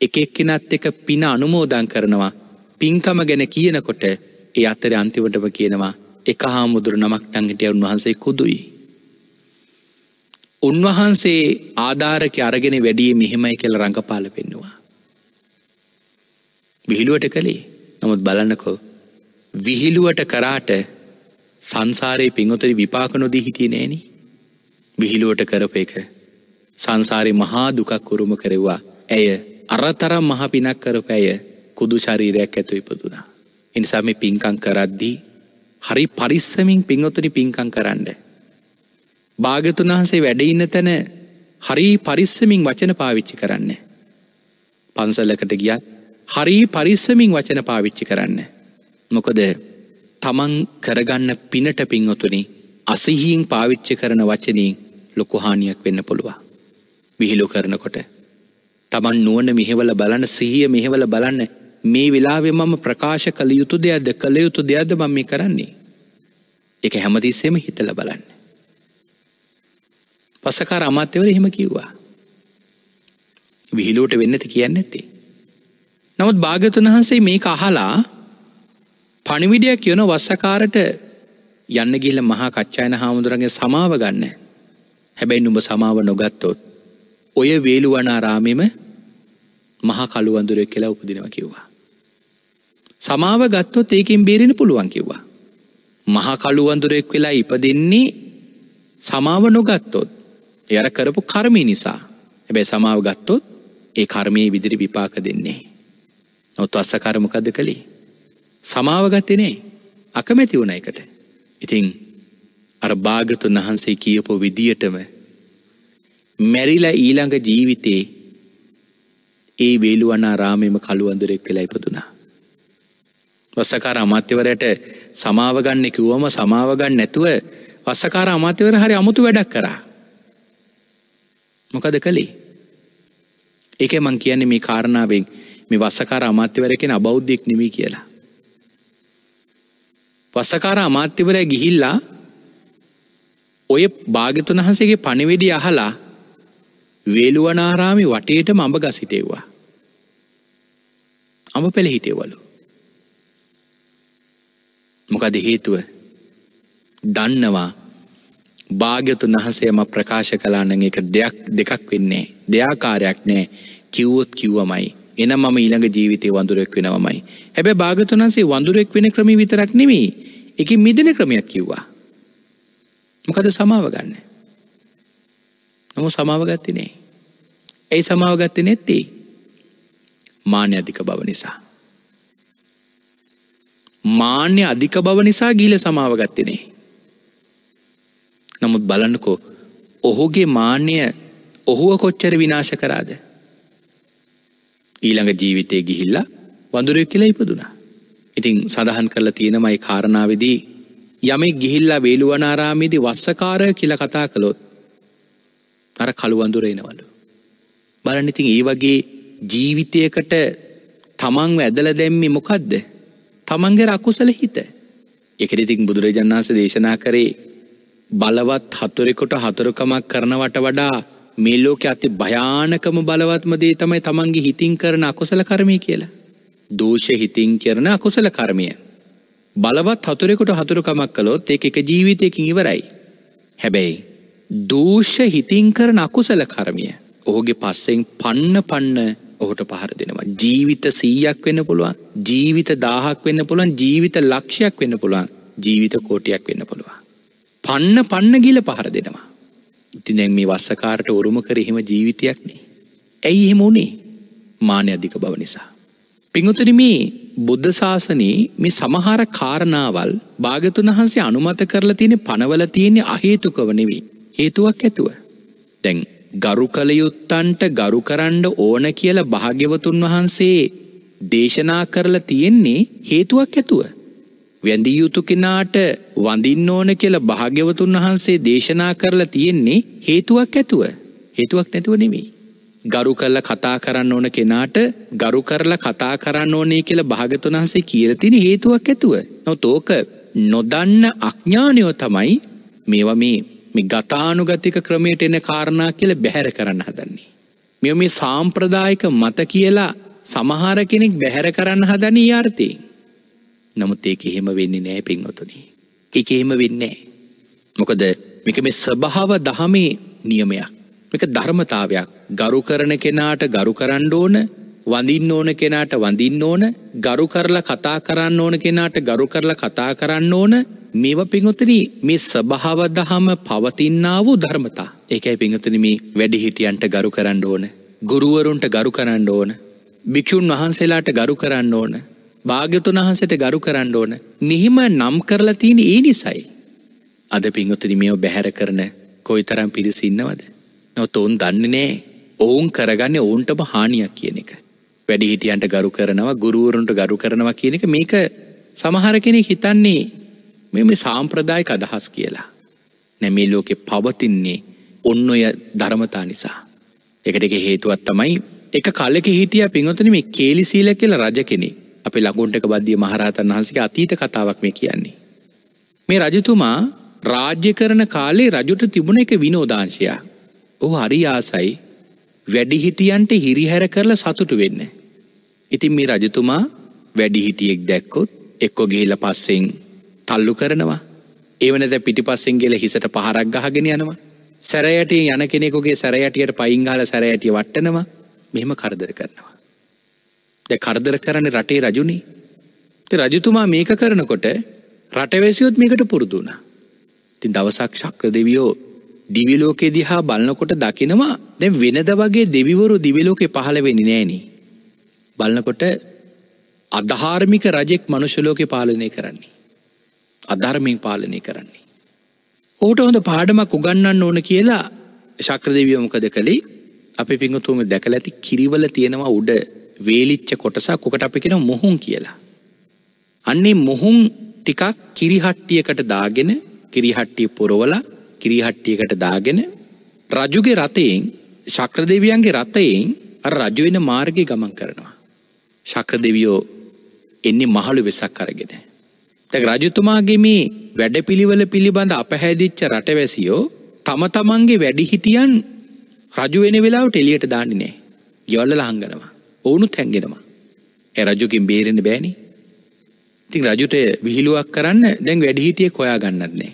Speaker 1: එක එක්කෙනත් එක පින අනුමෝදන් කරනවා පින්කම ගැන කියනකොට ඒ අතර අන්තිමටම කියනවා එක හාමුදුර නමක් ටඟටය උන්වහන්සේ කුදුයි. උන්වහන්සේ ආධාරක අරගෙන වැඩිය මෙහෙමයි කෙල රඟපාල පෙන්නවා. විහිළුවට කළේ නමුත් බලන්නකෝ විහිළුවට කරාට සංසාරයේ පින්වතර විපාක නොදී හිටිය නෑනි විහිළුවට කරප එක සංසාරය මහා දුකක් කුරුම කරවා ඇය අරතරම් මහපිනක් කරපැය කුදු ශරීරයක් ඇතු ඉපදුනා. එනිසා මේ පින්කං කරද්දී හරි පරිස්සමින් පින්වතනි පින්කං කරන්න. භාගතුන් වහන්සේ වැඩඉන්න තැන හරි පරිස්සමින් වචන පාවිච්චි කරන්න. පන්සල්ලකට ගියත් හරි පරිස්සමින් වචන පාවිච්චි කරන්න. මොකද තමන් කරගන්න පිනට පින්වතුනි අසිහියෙන් පාවිච්චි කරන වචනී ලොකුහානියක් වෙන්න පුළුවන්. විහිලු කරනකොට තමන් නුවන මෙහෙවල බලන සිහිය මෙහෙවල බලන්න මේ වෙලාවෙ මම ප්‍රකාශ කළ යුතු දෙයක්ද කළ යුතු දෙයක්ද බම් මේ කරන්නේ එක හැමතිස්සෙම හිතල බලන්න පසකාර අමාත්‍යවර එහෙම කිව්වා විහිලෝට වෙන්නති කියන්න ඇති නමුත් භාගතුන් වහන්සේ මේ අහලා පණිවිඩයක් කියන වස්සකාරට යන්න ගිල්ල මහා කච්චායන හාමුදුරන්ගේ සමාව ගන්න හැබැයි නුඹ සමාව නොගත්තොත් ඔය වේලුවනාරාමෙම මහා කළුවඳුරෙක් කියලා උපදිනව කිව්වා. සමාව ගත්තොත් ඒකින් බේරෙන පුළුවන් කිව්වා. මහා කළුවඳුරෙක් වෙලා ඉපදින්නේ සමාව නොගත්තොත් යර කරපු කර්මී නිසා හැබැයි සමාව ගත්තොත් ඒ කර්මයේ විදිරි විපාක දෙන්නේ. නොත් අස්ස කරමකද කළේ. සමාවගත්තනේ අකමැති වුණ එකට. ඉතිං අර භාගතුන් වහන්සේ කියපු විදියටම මැරිලා ඊළඟ ජීවිතේ ඒ වේලුවනාරාමයේම කළුවඳුරෙක් වෙලා ඉපදුනා. වස්සකාර අමාත්‍යවරයට සමාව ගන්න කිව්වම සමාව ගන්න නැතුව වස්සකාර අමාත්‍යවර හරි අමුතු වැඩක් කරා. මොකද කළේ? ඒකයි මං කියන්නේ මේ කාරණාවෙන් මේ වස්සකාර අමාත්‍යවරය කියන අබෞද්ධයෙක් නෙමෙයි කියලා. වස්සකාර අමාත්‍යවරය ගිහිල්ලා ඔය භාග්‍යතුන් වහන්සේගේ පණිවිඩය අහලා වේලුවනාරාමි වටේටම අඹ ගස් හිටෙව්වා. අඹ පෙළ හිටෙවලු. මොකද හේතුව දන්නවා භාග්‍යතුන් වහන්සේම ප්‍රකාශ කළා නම් ඒක දෙයක් දෙකක් වෙන්නේ දෙයාකාරයක් නෑ කිව්වොත් කිව්වමයි එනම් මම ඊළඟ ජීවිතේ වඳුරෙක් වෙනවමයි හැබැයි භාග්‍යතුන් වහන්සේ වඳුරෙක් වෙන ක්‍රමී විතරක් නෙමෙයි ඒකේ මිදෙන ක්‍රමයක් කිව්වා මොකද සමාව ගන්න නමු සමාව ගත්තනේ. ඇයි සමාව ගත්ත නැත්තේ මාන්‍ය අධික බව නිසා. මාන්‍ය අධික බව නිසා ගීල සමාව ගත්තනේ. නමුත් බලන්නකෝ ඔහුගේ මාන්‍යය ඔහුව කොච්චර විනාශ කරාද. ඊළඟ ජීවිතය ගිහිල්ල වඳුරය කියලා ඉපදුනා. ඉතිං සඳහන් කරලා තියෙනමයි කාරණාවදී යමෙක් ගිහිල්ලා වේළුවනාරාමේදී වස්සකාරය කියල කතා කළොත් අර කළුවඳුර එනවලු. බලන්න ඉතින් ඒ වගේ ජීවිතයකට තමන්ව ඇදල දැම්මේ මොකක්ද? තමන්ගේ අකුසල හිත. ඒකෙදි ඉතින් බුදුරජාණන් වහන්සේ දේශනා කරේ බලවත් හතුරෙකුට හතුරුකමක් කරනවට වඩා මේ ලෝකේ අති භයානකම බලවත්ම දේ තමයි තමන්ගේ හිතින් කරන අකුසල කර්මය කියලා. දෝෂ හිතින් කරන අකුසල කර්මය. බලවත් හතුරෙකුට හතුරුකමක් කළොත් ඒක එක ජීවිතයකින් ඉවරයි. හැබැයි දූෂ හිතින් කරන අකුසල කර්මිය ඔහුගේ පස්සෙන් පන්න පන්න ඔහුට පහර දෙනවා. ජීවිත සීයක් වෙන්න පුළුවන් ජීවිත දාහක් වෙන්න පුළුවන් ජීවිත ලක්ෂයක් වෙන්න පුළුවන් ජීවිත කෝටයක් වෙන්න පුළුවන්. පන්න පන්න ගිල පහර දෙනවා. ඉතිනැන් මේ වස්සකාරට උරුම කරහෙම ජීවිතයක්නේ. ඇයි එහෙම වුණේ මාන්‍ය අධික බව නිසා. පිංහුතර මේ බුද්ධ ශාසනයේ මේ සමහර කාරණාවල් භාගතුන් වහන්සේ අනුමත කරලා තියෙන පනවල තියෙන අහේතුකව නෙවෙයි. හේතුවක් ඇතුව. දැන් ගරු කළ යුත්තන්ට ගරු කරන්න ඕන කියල භාග්‍යවතුන් වහන්සේ දේශනා කරලා තියෙන්නේ හේතුවක් ඇතුව. වැඳිය යුතු කෙනාට වඳින්න ඕන කියල භාග්‍යවතුන් වහන්සේ දේශනා කරලා තියෙන්නේ හේතුවක් ඇතුව හේතුවක් නැතුව නෙමේ. ගරු කල්ල කතා කරන්න ඕන කෙනාට ගරු කරලා කතා කරන්න ඕනේ කියල භාගතුන් වහන්සේ කියරතින හේතුවක් ඇතුව. නොතෝක නොදන්න අඥ්ඥානයෝ තමයි මේවා මේ මේ ගතානුගතික ක්‍රමයට එන කාරණා කියල බැහැර කරන්න හදන්නේ. මෙ මේ සාම්ප්‍රදායික මත කියලා සමහර කෙනෙක් බැහැර කරන්න හදනී ආර්ථයෙන්. නමුත් ඒක එහෙම වෙන්න නෑ පින්වතුනී. එක එහෙම වෙන්නේ. මොකද මේක මේ ස්භාව දහමේ නියමයක්. මේක ධර්මතාවයක් ගරු කරන කෙනාට ගරු කරන්න ඕන වඳින්න ඕන කෙනාට වඳින්න ඕන ගරු කරලා කතා කරන්න ඕන කෙනාට ගරු කරලා කතා කරන්න ඕන මේවා පිංහොතන මේ ස්වභාව දහම පවතින්නා වූ ධර්මතා ඒකයි පිංහතන මේ වැඩිහිටියන්ට ගරු කරන්න ඕන ගුරුවරුන්ට ගරු කරන්න ඕන භික්‍ෂූන් වහන්සේලාට ගරු කරන්න ඕන භාග්‍යතුන් වහන්සට ගරු කරන්න ඕන නිහිම නම් කරලා තියෙන ඒ නිසයි අද පිංහොතන මේෝ බැහැර කරන කොයි තරම් පිරිසින්නවද නොත ඔවුන් දන්න නෑ ඔවුන් කරගන්න ඔවුන්ටම හානියක් කියන එක වැඩිහිටියන්ට ගරු කරනවා ගුරුවරුන්ට ගරු කරනවා කියන එක මේක සමහර කෙනෙ හිතන්නේ මෙම සාම්ප්‍රදායක අදහස් කියලා. නැමේ ලෝකෙ පවතින්නේ ඔන්න ඔය ධර්මතා නිසා. එකට හේතුවත් තමයි එක කලෙක හිටිය පින්වතන මේ කේලි සීල කියල රජ කෙනෙ අප ලගුන්ටක බද්ධිය මහරහතන් වහන්සගේ අතීත කතාවක් මේ කියන්නේ. මේ රජතුමා රාජ්‍ය කරන කාලේ රජුට තිබුණ එක විනෝදාංශයා. ඔහු හරි ආසයි වැඩිහිටියන්ට හිරිහැර කරලා සතුටු වෙන්න. ඉතින් මේ රජතුමා වැඩිහිටියෙක් දැක්කොත් එක්කො ගිහිල පස්සෙන් තල්ලු කරනවා ඒවනද පිටිපස්සෙන් ගෙල හිසට පහරක් ගහගෙන යනවා සැරයට යන කෙනෙකුගේ සැරයටට පයිංගාල සැරයටය වට්ටනවා මෙහෙම කරදර කරනවා ද කරදර කරන රටේ රජුනි රජතුමා මේක කරනකොට රටවැසියොත් මේකට පුරුදුුණ තින් දවසක් ශක්‍ර දෙවියෝ දිවිලෝකෙ දිහා බලන්නකොට දකිනවා දැ වෙනද වගේ දෙවිවරු දිවිලෝකෙ පහළවෙනි නෑනි බලන්නකොට අධාර්මික රජෙක් මනුෂලෝකෙ පාලනය කරන්නේ අධර්මයෙන් පාලනය කරන්නේ. ඔහුට හොඳ පාඩමක් උගන්නන්න ඕන කියලා ශක්‍රදවිය මොකද කළේ අපි පිංහතුම දැකල ඇති කිරිවල තියෙනවා උඩ වේලිච්ච කොටසක් කොකට අපි කෙන මොහුන් කියලා. අන්නේ මොහුන් ටිකක් කිරිහට්ටියකට දාගෙන කිරිහට්ටිය පොරවල කිරිහට්ටියකට දාගෙන රජුගේ රතයෙන් ශක්‍රදේවියන්ගේ රතයෙන් රජුවෙන මාර්ගය ගමන් කරනවා. ශක්‍රදෙවියෝ එන්නේ මහළු වෙසක් කරගෙන. රජතුමාගේ මේ වැඩපිළිවෙල පිළිබඳ අපහැදිච්ච රටවැසියෝ තම තමන්ගේ වැඩිහිටියන් රජුවෙන වෙලාවට එලියට දාන්නේ නෑ. ගෙවල්ල ලහංගනවා. ඔවුනුත් හැංගෙනවා. ඒ රජුකින් බේරෙන්න බෑනේ. ඉතින් රජුට විහිළුවක් කරන්න දැන් වැඩිහිටියෙක් හොයා ගන්නත් නෑ.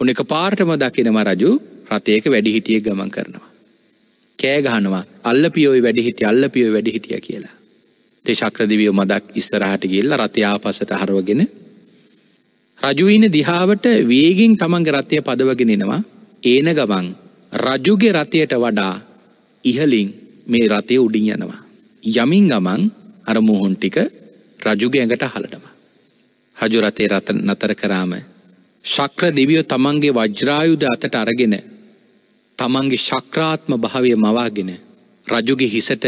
Speaker 1: උන් එක පාරටම දකිනවා රජු රථයක වැඩිහිටියෙක් ගමන් කරනවා. කෑ ගහනවා අල්ලපියෝයි වැඩිහිටිය අල්ලපියෝයි වැඩිහිටිය කියලා. තේ ශක්‍රදිවියෝ මදක් ඉස්සරහට ගිහිල්ලා රථය ආපස්සට හරවගෙන රජුයින දිහාවට වේගෙන් තමන්ගේ රථය පදවගෙනෙනවා ඒන ගමන් රජුගේ රථයට වඩා ඉහලින් මේ රථය උඩින් යනවා. යමින් ගමන් අර මුහුන් ටික රජුගේ ඇඟට හලනවා. රජු රථේ රත නතර කරාම ශක්‍ර දෙවියෝ තමන්ගේ වජ්‍රායුධ අතට අරගෙන තමන්ගේ ශක්‍රාත්ම භාවය මවාගෙන රජුගේ හිසට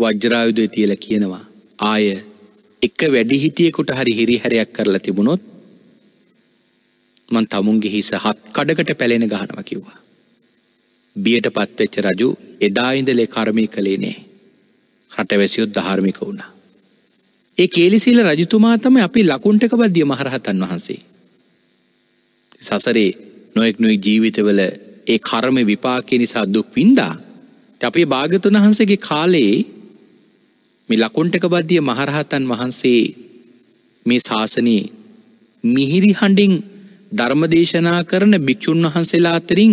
Speaker 1: වජ්‍රායුධය තියලා කියනවා ආය එක වැඩිහිටියෙකුට හරි හිරිහැරයක් කරලා තිබුණොත් මන් තමුන්ගේ හිස හත් කඩකට පැලෙන ගහනවා කිව්වා. බියට පත්වෙච්ච රජු එදා ඉඳලේ කර්මී කළේ නෑ. රටවැසියොත් ධාර්මික වුණා. ඒ කේලිසිල රජතුමා තමයි අපි ලකුණ්ටක බද්ධිය මහරහතන් වහන්සේ. සසරේ නොයෙක් නොයෙක් ජීවිතවල ඒ කර්ම විපාකය නිසා දුක් වින්දා. අපේ භාගතුන් වහන්සේගේ කාලයේ මේ ලකුණ්ටක බද්ධිය මහරහතන් වහන්සේ මේ ශාසනයේ මිහිරි හඬින් ධර්මදේශනා කරන භික්‍ෂූන් වහන්සේලා අතරින්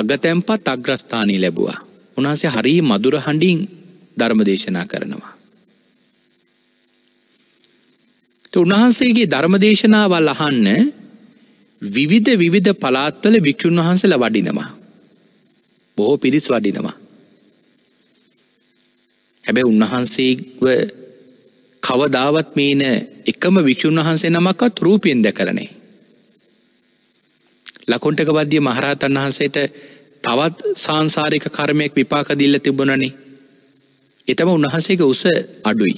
Speaker 1: අගතැම්පත් අග්‍රස්ථානී ලැබුවා. උන්හන්සේ හරි මදුර හඬින් ධර්මදේශනා කරනවා. උන්වහන්සේගේ ධර්මදේශනාවල් අහන්න විවිධ විවිධ පලාත්වල භික්‍ෂූන් වහන්සල වඩිනවා. බොහෝ පිරිස් වඩිනවා. හැබැ උන්වහන්සේව කවදාවත් මේන එකම වික්‍ෂූන් වහන්සේ නමක්කත් රූපයෙන් දැකරනේ. ලකොන්ටක බද්ධිය මහරහතන් වහන්සේට තවත් සංසාරික කර්මයක් විපාක දිල්ල තිබුණනේ. එතම උන්වහන්සේක උස අඩුයි.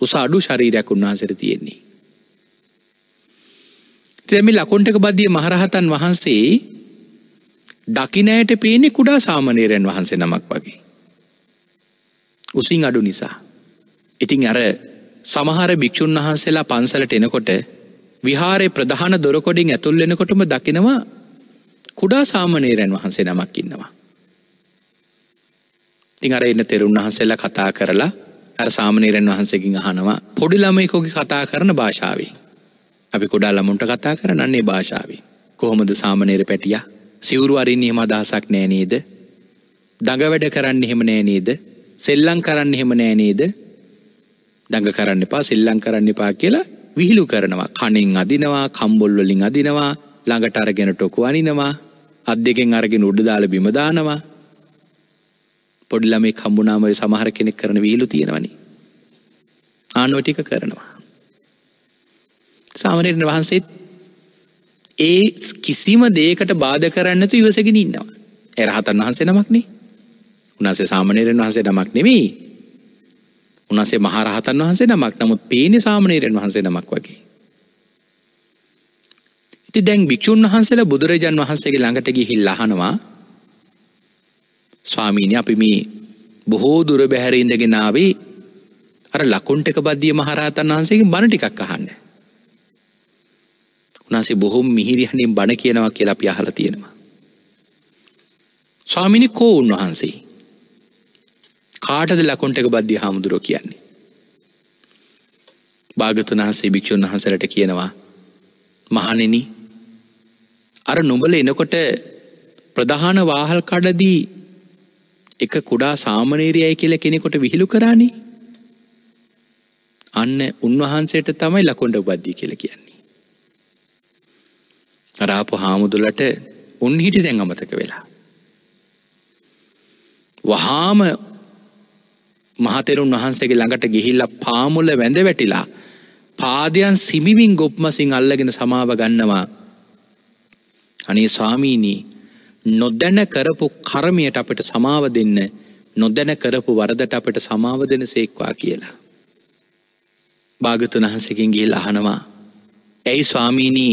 Speaker 1: උස අඩු ශරීරයක් උන්වහන්සර තියෙන්නේ. තැමි ලකොන්ටක බද්ධිය මහරහතන් වහන්සේ දකිනයට පේනෙ කුඩා සාමනේරයන් වහන්සේ නමක් වගේ. උසින් අඩු නිසා. ඉතිං අර සමහර භික්‍ෂූන් වහන්සේලා පන්සලට එනකොට විහාරේ ප්‍රධාන දොරකොඩින් ඇතුල් වෙනකොටම දකිනවා කුඩා සාමනේරයන් වහන්සේ නමක් ඉන්නවා. ඉතින් අර එන්න තෙරුන් වහන්සේලා කතා කරලා අර සාමනේරයන් වහන්සේකින් අහනවා පොඩි ළමයෙකුගේ කතා කරන භාෂාවේ. අපි කුඩා ළමුන්ට කතා කරනන්නේ භාෂාවේ. කොහොමද සාමනේර පැටියා? සිවුරු අරින්න එහෙම අදහසක් නෑ නේද? දඟ වැඩ කරන්න එහෙම නෑ නේද? සෙල්ලම් කරන්න එහෙම නෑ නේද? දඟ කරන්න එපා සෙල්ලම් කරන්න එපා කියලා විහිළු කරනවා කණෙන් අදිනවා කම්බොල්වලින් අදිනවා ළඟට අරගෙන ටොකු අනිනවා අත් දෙකෙන් අරගෙන උඩ්ඩදාල බිමදානවා පොඩිලමේ කම්බුනාමය සමහර කෙනෙක් කරන විහිලු තියෙනවනි ආනෝටික කරනවා සාමනයට වහන්සේත් ඒ කිසිම දේකට බාධ කරන්නතු ඉවසගෙන ඉන්නවා එරහතන් වහන්සේ නමක්නේ උනාසේ සාමනයරෙන් වහසේ නමක් නෙමී උන්සේ මහරහතන් වහන්සේ නමක් නමුත් පේන සාමනේරයන් වහන්සේ නමක් වගේ. ඉති දැන් භික්‍ෂූන් වහන්සේලා බුදුරජන් වහන්සේගේ ළඟට ගිහිල් ලහනවා ස්වාමීනය අපි මේ බොහෝ දුර බැහැරඉඳගෙනාවේ අර ලකුන්ටක බද්ධිය මහරහතන් වහන්සේගේ බණ ටිකක් අහන්න. උනාසේ බොහොම මිහිරිහනින් බණ කියනවා කියලා අපි අහලා තියෙනවා. ස්වාමිනි කෝ උන්වහන්සේ කාටද ලකුන්ට එක බද්ධ හාමුදුරුව කියන්නේ. භාගතුන් වහසේ භික්‍ෂූන් වහසරට කියනවා මහනෙන අර නොඹල එනකොට ප්‍රධාන වාහල් කඩදී එක කුඩා සාමනේරයයි කියල කෙනෙකොට විහිළු කරානේ අන්න උන්වහන්සේට තමයි ලකුණ්ඩ උබද්ධී කියල කියන්නේ. රාපු හාමුදුලට උන්හිටි දැන් අමතක වෙලා. වහාම මහතෙරුන් වහන්සේගේ ළඟට ගිහිල්ලා පාමුල්ල වැඳ වැටිලා පාදයන් සිමිවින් ගොප්මසින් අල්ලගෙන සමාව ගන්නවා අනේ ස්වාමීනී නොදැන කරපු කරමියට අපට සමාව දෙන්න නොදැන කරපු වරදට අපට සමාව දෙන සේක්වා කියලා. භාගතුන් වහන්සකින් ගිල් අහනවා. ඇයි ස්වාමීනී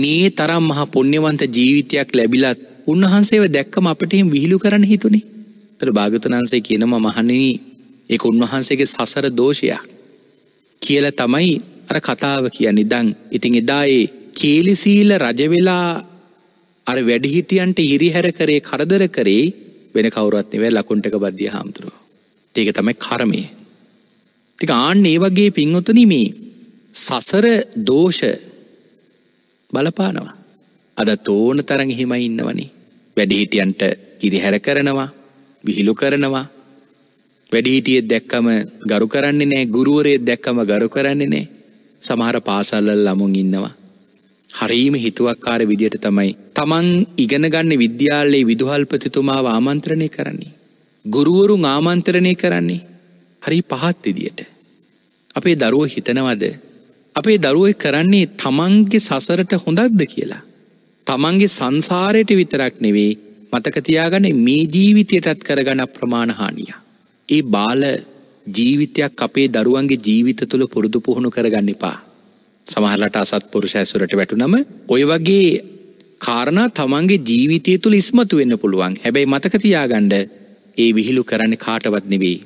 Speaker 1: මේ තරම් මහ පුුණ්‍යවන්ත ජීවිතයක් ලැබිලත් උන්වහන්සේව දැක්කම අපට හිම් විහිලු කරන හිතුනේ තර භාගතනන්සේ කියනම මහනී ඒක උන්වහන්සේගේ සසර දෝෂයක් කියල තමයි අර කතාව කියන්න ඉදං ඉතිං එදායේ කේලිසීල රජවෙලා අර වැඩිහිටියන්ට ඉරිහැර කරේ කරදර කරේ වෙන කවරත්නව ලකුන්ටක බද්ධිය හාමුතුරුව ඒක තමයි කරමය තික ආන්න ඒ වගේ පින්වොතන මේ සසර දෝෂ බලපානවා අද තෝන තරඟ හිම ඉන්නවනි වැඩිහිටියන්ට ඉරිහැර කරනවා විහිලු කරනවා වැඩිහිටියෙක් දැක්කම ගරු කරන්නේ නැහැ ගුරුවරයෙක් දැක්කම ගරු කරන්නේ නැහැ සමහර පාසල්වල ළමුන් ඉන්නවා හරීම හිතුවක්කාර විදියට තමයි තමන් ඉගෙන ගන්න විද්‍යාලයේ විදුහල්පතිතුමාව ආමන්ත්‍රණය කරන්නේ ගුරුවරුන් ආමන්ත්‍රණය කරන්නේ හරි පහත් විදියට අපේ දරුවෝ හිතනවද අපේ දරුවෝ කරන්නේ තමන්ගේ සසරට හොඳක්ද කියලා තමන්ගේ සංසාරයට විතරක් නෙවෙයි මතක තියාගන්න මේ ජීවිතයටත් කරගන්න ප්‍රමාණහානියා ඒ බාල ජීවිතයක් අපේ දරුවන්ගේ ජීවිත තුළ පුරුදු පුහුණු කරගන්න එපා. සමහරලට අසත් පුරුෂ ඇසුරට වැටුනම ඔය වගේ කාරණා තමන්ගේ ජීවිතය තුළ ඉස්මතු වෙන්න පුළුවන් හැබැයි මතකතියාගණ්ඩ ඒ විහිලු කරන්න කාටවත් නෙවෙයි.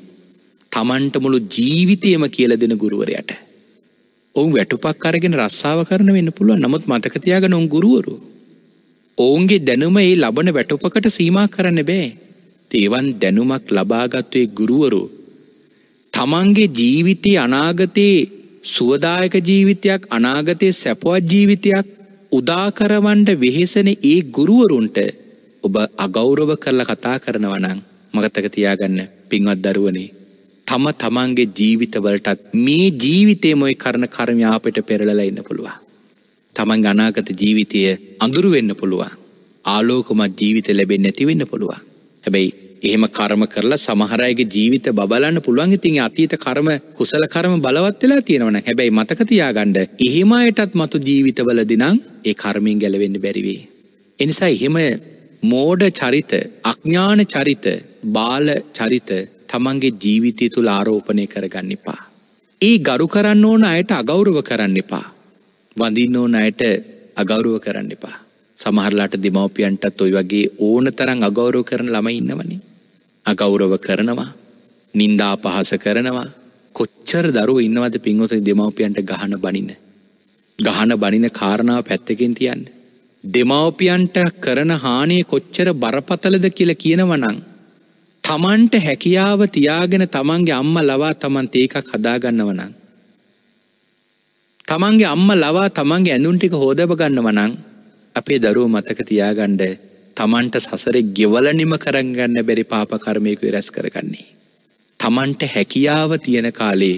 Speaker 1: තමන්ට මුළු ජීවිතයම කියල දෙන ගුරුවරයට. ඔවුන් වැටුපක් අරගෙන රස්සාාව කරන වෙන්න පුළුව නමුත් මතකතියාගෙන ඔුන් ගුරුවරු. ඔවුන්ගේ දැනුම ඒ ලබන වැටුපකට සීමා කරන්න බෑ එවන් දැනුමක් ලබාගත්වේ ගුරුවරු තමන්ගේ ජීවිතය අනාගතයේ සුවදායක ජීවිතයක් අනාගතයේ සැපවත් ජීවිතයක් උදාකරවන්ට වෙහෙසන ඒ ගුරුවරුන්ට ඔබ අගෞරව කරලා කතා කරනවනං මගතක තියාගන්න පින්වත් දරුවනේ තම තමන්ගේ ජීවිතවලටත් මේ ජීවිතේ මොයි කරන කර්මය අපට පෙරලලා ඉන්න පුළුවන්. තමන් අනාගත ජීවිතය අඳුරු වෙන්න පුළුවන්. ආලෝකමත් ජීවිත ලැබෙන්නේ නැති වෙන්න පුළුවන්. හැබැයි එහෙම කර්ම කරලා සමහරයගේ ජීවිත බබලන්න පුළුවන් ඉතින් අතීත කර්ම කුසල කර්ම බලවත් වෙලා තියෙනවන හැබැයි මතක තියාගන්න එහෙම අයටත් මතු ජීවිතවලදි නම් ඒ කර්මයෙන් ගැලවෙන්න බැරි වේ. එනිසා එහෙම මෝඩ චරිත, අඥාන චරිත, බාල චරිත තමන්ගේ ජීවිතය තුල ආරෝපණය කරගන්න එපා. ඒ ගරු කරන්න ඕන අයට අගෞරව කරන්න එපා. වඳින්න ඕන අයට අගෞරව කරන්න එපා. සමහරලාට දෙමව්පියන්ටත් ඔය වගේ ඕන තරම් අගෞරව කරන ළමයි ඉන්නවනේ. අගෞරව කරනවා, නින්දා අපහාස කරනවා. කොච්චර දරුවෝ ඉන්නවද පින්වතුනි දෙමව්පියන්ට ගහන බනින. ගහන බනින කාරණාව පැත්තකින් තියන්න. දෙමව්පියන්ට කරන හානිය කොච්චර බරපතලද කියලා කියනවනම් තමන්ට හැකියාව තියාගෙන තමන්ගේ අම්ම ලවා තමන් ඒකක් හදාගන්නවනං. තමන්ගේ අම්ම ලවා තමන්ගේ ඇඳුන් ටික හෝදබ ගන්නවනං අපේ දරුව මතක තියාගණ්ඩ තමන්ට සසරේ ගෙවලනිම කරගන්න බැරි පාපකර්මයකු රැස් කරගන්නේ. තමන්ට හැකියාව තියෙන කාලේ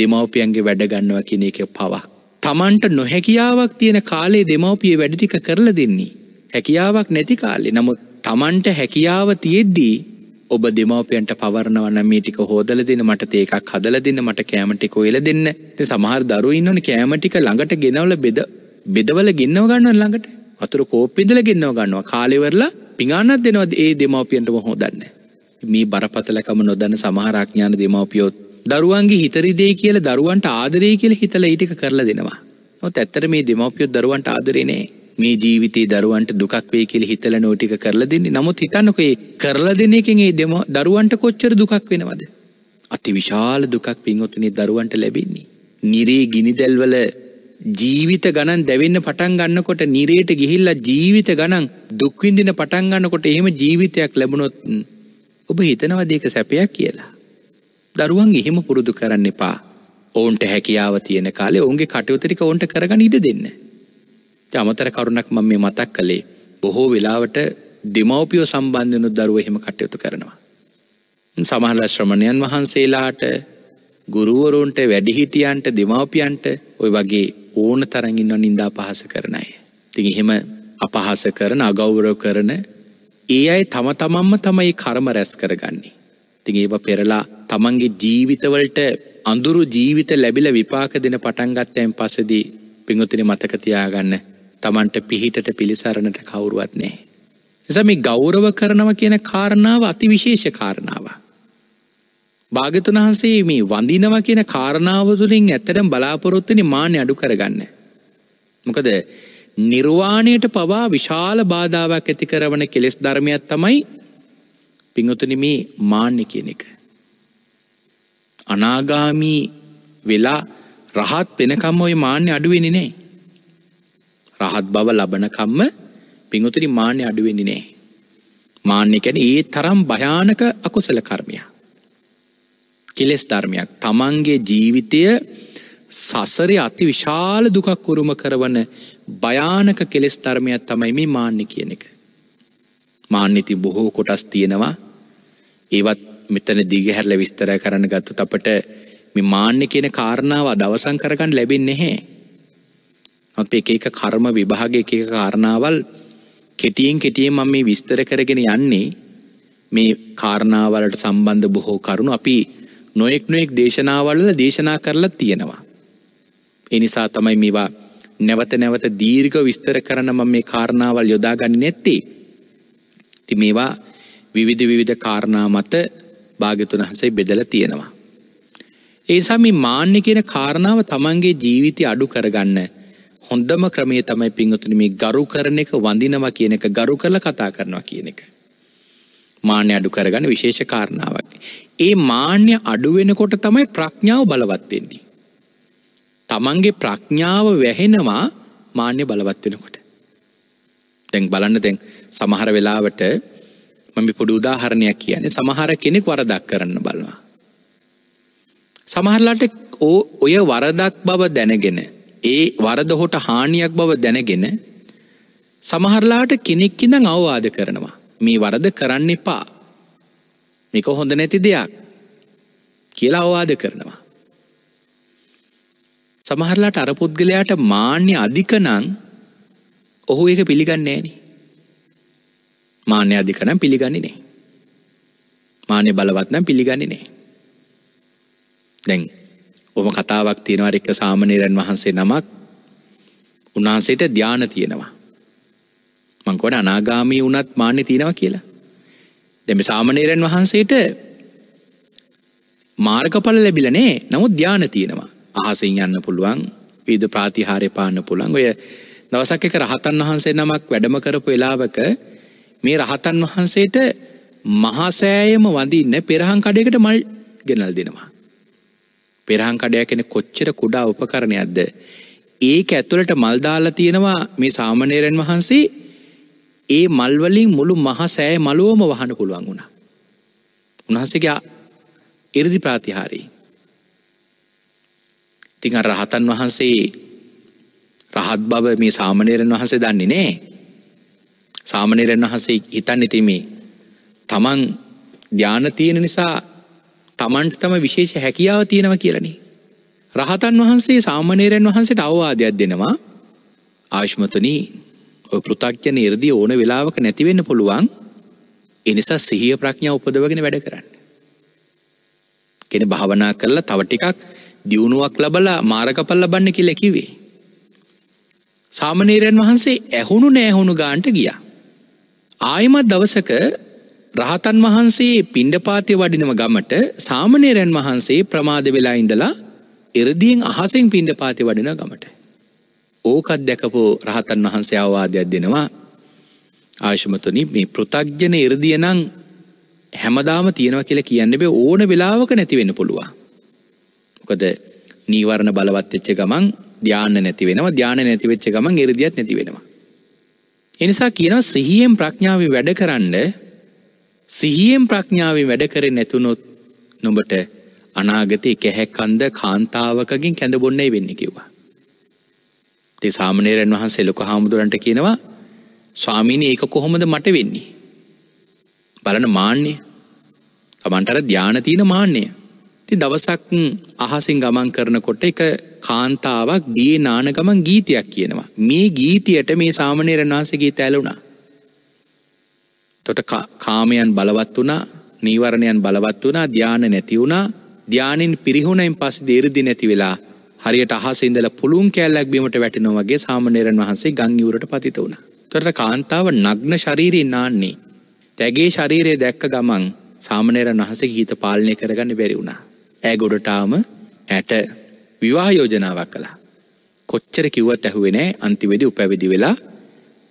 Speaker 1: දෙමවපියන්ගේ වැඩගන්නවා කියන එක පවක්. තමන්ට නොහැකියාවක් තියෙන කාලේ දෙමවපිය වැඩටික කරල දෙන්නේ. හැකියාවක් නැති කාලේ නමුත් තමන්ට හැකියාව තියෙද්දී ඔබ දෙමවපියන්ට පවරණවන මේටික හෝදල දෙන මට ඒකක් හදල දෙන්න මට කෑමටික ඔයල දෙන්න සමහර දරු ඉන්නන කෑමටික ළඟට ගෙනවල බෙද බෙදවල ගෙන්නව ගන්නව ළඟට වතුර කෝප්පිදල ගෙන්න්නව ගන්නවා කාලෙවරලා පිඟානත් දෙනවද ඒ දෙමවපියන්ටම හෝදන්න. මේ බරපතලකම නොදන්න සමහරාඥාන දෙමවපියොත් දරුවන්ගේ හිතරරිදේ කියල දරුවන්ට ආදරේ කියල හිතල ඉටික කරලා දෙනවා. නොත් ඇත්තර මේ දෙමවපියොත් දරුවන්ට ආදරනේ මේ ජීවිතේ දරුවන්ට දුකක් වේ කියල හිතල නෝටික කරලා දෙන්නේ නමුත් හිතන්නකේ කරලා දෙන්නේකින් ඒ දෙම දරුවන්ට කොච්චර දුකක් වෙනවද. අති විශාල දුකක් පින්වතුනේ දරුවන්ට ලැබෙන්නේ. නිරේ ගිනිදැල්වල ජීවිත ගණන් දැවෙන්න පටන් ගන්නකොට නිරේට ගිහිල්ලා ජීවිත ගණන් දුක්විඳින පටන් ගන්නකොට එහෙම ජීවිතයක් ලැබුණොත් ඔබ හිතනවා දෙක සැපයක් කියලා. දරුවන් එහෙම පුරුදු කරන්න එපා. ඔවුන්ට හැකියාව තියෙන කාලේ ඔවුන්ගේ කටයුතරික ඔවුන්ට කරගන්න ඉඩ දෙන්න. අමතර කරුණක් මම මේ මතක් කළේ බොහෝ වෙලාවට දෙමවපියෝ සම්බන්ධනු දරුව එහෙම කටයුතු කරනවා. සමහර ශ්‍රමණයන් වහන්සේලාට ගුරුවරුන්ට වැඩිහිටියන්ට දෙමවපියන්ට ඔය වගේ ඕන තරන් ඉන්න නින්දා පහස කරන අය. තින් එහෙම අපහස කරන අගෞරව කරන ඒ අයි තම තමම්ම තමයි කරම රැස් කරගන්නේ. තින් ඒව පෙරලා තමන්ගේ ජීවිතවලට අඳුරු ජීවිත ලැබිල විපාක දෙන පටන්ගත්තයන් පසදී පිංගොතින මතකතියාගන්න තමන්ට පිහිටට පිළිසරණට කවුරුවත් නෑ. එසම ගෞරව කරනව කියන කාරණාව අති විශේෂ කාරණාවක්. භාගතුන් වහන්සේ මේ වඳිනවා කියන කාරණාව තුළින් ඇත්තටම බලාපොරොත්තුනි මාන්‍ය අඩු කරගන්න. මොකද නිර්වාණයට පවා විශාල බාධාවක් ඇති කරවන කෙලෙස් ධර්මයක් තමයි පිංහතුනි මේ මාන්‍ය කියන එක. අනාගාමී වෙලා රහත් වෙනකම් ඔය මාන්‍ය අඩුවෙනි නෑ. රහත් බව ලබනකම්ම පිංහතුනි මාන්‍ය අඩුවෙනි නෑ. මාන්‍ය කැන ඒ තරම් භයානක අකුසල කර්මයක්. කෙලෙස් ධර්මයක් තමන්ගේ ජීවිතය සසරි අති විශාල දුකක් උරුම කරවන භයානක කෙලෙස් ධර්මයක් තමයි මේ මාන්‍ය කියන එක. මාන්‍යති බොහෝ කොටස් තියෙනවා ඒවත් මෙතන දිගහැරල විස්තර කරන්න ගත්ත අපට මේ මාන්‍ය කියන කාරණාව දවසං කරගන්න ලැබෙන් නෙහේ. නොත් එක එක කර්ම විභාග එක එක කාරණාවල් කෙටියෙන් කෙටියෙන් මම මේ විස්තර කරගෙන යන්නේ මේ කාරණාවලට සම්බන්ධ බොහෝ කරුණු අපි නොයෙක් නොයෙක් දේශනාවලද දේශනා කරලා තියෙනවා. එනිසා තමයි මේවා නැවත නැවත දීර්ඝ විස්තර කරන මම මේ කාරණාවල් යොදා ගන්නේ නැත්තේ. ඉතින් මේවා විවිධ විවිධ කාරණා මත භාග්‍යතුන් වහන්සේ බෙදලා තියෙනවා. ඒ නිසා මේ මාන්නේ කියන කාරණාව Tamanගේ ජීවිතය අඩු කරගන්න හොඳම ක්‍රමය තමයි පින්වතුනි මේ ගරු කරන එක වඳිනවා කියන එක ගරු කරලා කතා කරනවා කියන එක. මාන්‍ය අඩු කරගන්න විශේෂ කාරණාවක්. ඒ මාන්‍ය අඩුවෙනකොට තමයි ප්‍රඥාව බලවත්වෙන්නේ. තමන්ගේ ප්‍රඥාව වැහෙනවා මාන්‍ය බලවත්වෙනකොට. තැන් බලන්න තැන් සමහර වෙලාවට මමි පොඩි උදාහරණයක් කියන්නේ සමහර කෙනෙක් වරදක් කරන්න බලවා. සමහරලාට ඕ ඔය වරදක් බව දැනගෙන ඒ වරද හොට හානියක් බව දැනගෙන සමහරලාට කෙනෙක්කිඳ අවවාද කරනවා. මේ වරද කරන්න එපා මේක හොඳ නැති දෙයක් කියලා අවවාද කරනවා. සමහරලාට අර පුද්ගලයාට මාන්‍ය අධික නං ඔහු ඒක පිළිගන්නේ නෑන මාන්‍ය අධිකනම් පිළිගන්නේ නේ මාන්‍ය බලවත්නම් පිළිගන්නේ නේ දැන් ඔම කතාවක් තියෙනවා එක සාමනේරන් වහන්සේ නමක් උන්වහන්සේට ධ්‍යාන තියෙනවා මංකොට අනාගාමී වනත් මාන්‍ය තියෙනවා කියලා. දෙම සාමනේරයන් වහන්සේට මාර්ගඵල ලැබිලනේ නමුත් ධ්‍යාන තියෙනවා අහසින් යන්න පුළුවන් විද ප්‍රාතිහාරය පාන්න පුළන් ඔය දවසක් එක රහතන් වහන්සේ නමක් වැඩම කරපු වෙලාවක මේ රහතන් වහන්සේට මහසෑයම වඳන්න පෙරහන් කඩයකට මල් ගෙනල් දෙනවා. පෙරහන් කඩයක් කෙන කොච්චර කුඩා උපකරණයක්ද. ඒක ඇතුළට මල්දාලා තියෙනවා මේ සාමනේරයන් වහන්සේ ඒ මල්වලින් මුළු මහ සෑ මලුවම වහන පුළුවන් වුණා. උන්හන්සේගේ ඉරදි ප්‍රාතිහාරී. තිංහ රහතන් වහන්සේ රහත් බව මේ සාමනේරන් වහන්සේ දන්නේ නෑ. සාමනේරන් වහන්සේ හිතන් ඉතිමේ තමන් ධ්‍යාන තියෙන නිසා තමන්ට තම විශේෂ හැකියාව තියෙනව කියලනේ. රහතන් වහන්සේ සාමනේරයන් වහන්සේට අවවාදයක් දෙනවා ආශ්මතනී පෘතක්ජන ඉරදි ඕන වෙලාවක නැතිවෙන්න පුළුවන් එනිසා සිහිය ප්‍රඥා උපදවගෙන වැඩ කරන්න. කෙන භාවනා කරලා තවටිකක් දියුණුවක් ලබලා මාරකපල් ලබන්න කිය ලැකිවේ. සාමනේරයන් වහන්සේ ඇහුණු නෑහුණු ගාන්ට ගිය. ආයමත් දවසක රහතන් වහන්සේ පිණ්ඩපාතය වඩිනම ගමට සාමනේරයන් වහන්සේ ප්‍රමාද වෙලා ඉඳලා එරදියෙන් අහසෙන් පිණ්ඩපාතය වඩින ගමට. ඕකත් දැකපු රහතන් වහන්සේ අවවාදයක් දෙනවා ආශමතුනි මේ පෘථග්ජන ඉරදිය නම් හැමදාම තියෙනවා කියලා කියන්න බෑ ඕන වෙලාවක නැති වෙන්න පුළුවන්. මොකද නීවරණ බලවත් වෙච්ච ගමන් ධානය නැති වෙනවා ධානය නැති වෙච්ච ගමන් ඉරදියත් නැති වෙනවා. ඒ නිසා කියනවා සිහියෙන් ප්‍රඥාවේ වැඩකරනද සිහියෙන් ප්‍රඥාවේ වැඩ කරේ නැතුනොත් නුඹට අනාගතයේ කැහැකන්ද කාන්තාවකකින් කැඳ බොන්නයි වෙන්න කිව්වා. ති සාමනේරයන් වහන්සේ ලොක හාමුදුරන්ට කියනවා ස්වාමීනී ඒක කොහොමද මට වෙන්නේ. බලන මාන්‍යය තමන්ටර ධ්‍යානතියන මාන්‍යය ති දවසක් අහසින් ගමන් කරනකොට එක කාන්තාවක් දිය නාන ගමන් ගීතයක් කියනවා මේ ගීතියට මේ සාමනේරන් වහන්සගේ තැලුණා තොට කාමයන් බලවත් වනා නීවරණයන් බලවත් වනා ධ්‍යාන නැති වුණා ධ්‍යානෙන් පිරිහුණයින් පස් දේරදි නැති වෙලා හරියට අහසේ ඉඳලා පුළුන් කෑල්ලක් බීමට වැටෙනවා වගේ සාමණේරයන් වහන්සේ ගම් ඉවුරට පතිත වුණා. කරට කාන්තාව නග්න ශරීරයෙන් නාන්නේ. තැගේ ශරීරය දැක්ක ගමන් සාමණේරයන් වහන්සේ ගීත පාලනය කරගන්න බැරි වුණා. ඈ ගොඩටාම ඇට විවාහ යෝජනාවක් කළා. කොච්චර කිව්වත් ඇහුවේ නෑ අන්තිමේදී උපැවිදි වෙලා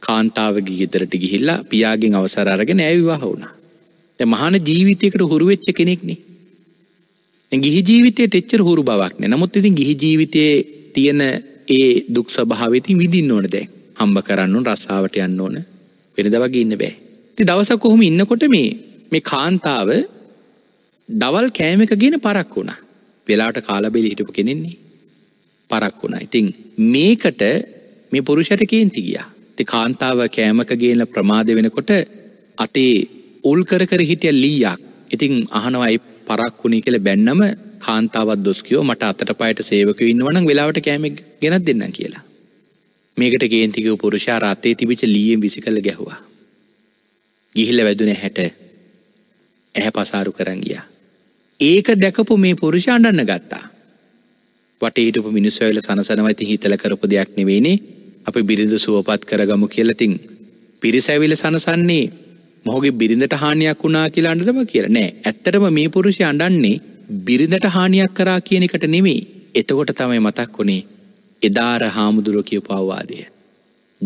Speaker 1: කාන්තාවගේ ගෙදරට ගිහිල්ලා පියාගෙන් අවසර අරගෙන ඇය විවාහ වුණා. මහන ජීවිතයකට හුරුවෙච්ච කෙනෙක්නේ ගිහි ජීවිතයට එච්චර හුරු බවක් නෑ නමුත් ඉතින් ගිහි ජීවිතයේ තියෙන ඒ දුක් සභාවති විදින්න ඕන දැ හම්බ කරන්නු රස්සාාවට යන්න ඕන වෙනද වගේ ඉන්න බෑ ති දවසක් කොහොම ඉන්නකොට මේ මේ කාන්තාව දවල් කෑමක ගෙන පරක් වුණා වෙලාට කාලබෙලි හිටපු කෙනෙන්නේ පරක් වුණා ඉතිං මේකට මේ පුරුෂට කේන්ති ගියා ති කාන්තාව කෑමක ගේල ප්‍රමාද වෙනකොට අතේ උල්කර කර හිටිය ලීයක් ඉතිං අහනවයි පරක් වුණේ කියලා බැන්නම කාන්තාවක් දොස් කියෝ මට අතට පයට සේවකයෝ ඉන්නවනම් වෙලාවට කෑමක් ගෙනත් දෙන්න කියලා. මේකට ගේන්තික පුරුෂයා රාත්තේ තිබිච ලියෙන් විසි කළ ගැහවා. ගිහිල්ල වැදුන හැට ඇහැ පසාරු කරංගිය. ඒක දැකපු මේ පුරුෂාණඩන්න ගත්තා. වටේටපු මිනිස්සවල සනසනවති හිතල කරපු දෙයක් නෙවේනේ අපි බිරිඳ සුවපත් කරගමු කියලතින්. පිරිසැවිල සනසන්නේ මොහුගේ බිරිඳට හානියක් වුණා කියලා අඬලම කියලා නෑ. ඇත්තටම මේ පුරුෂය අඬන්නේ බිරිඳට හානියක් කරා කියන එකට නෙමෙයි. එතකොට තමයි මතක් වුණේ එදාර හාමුදුරුව කියපු අවවාදය.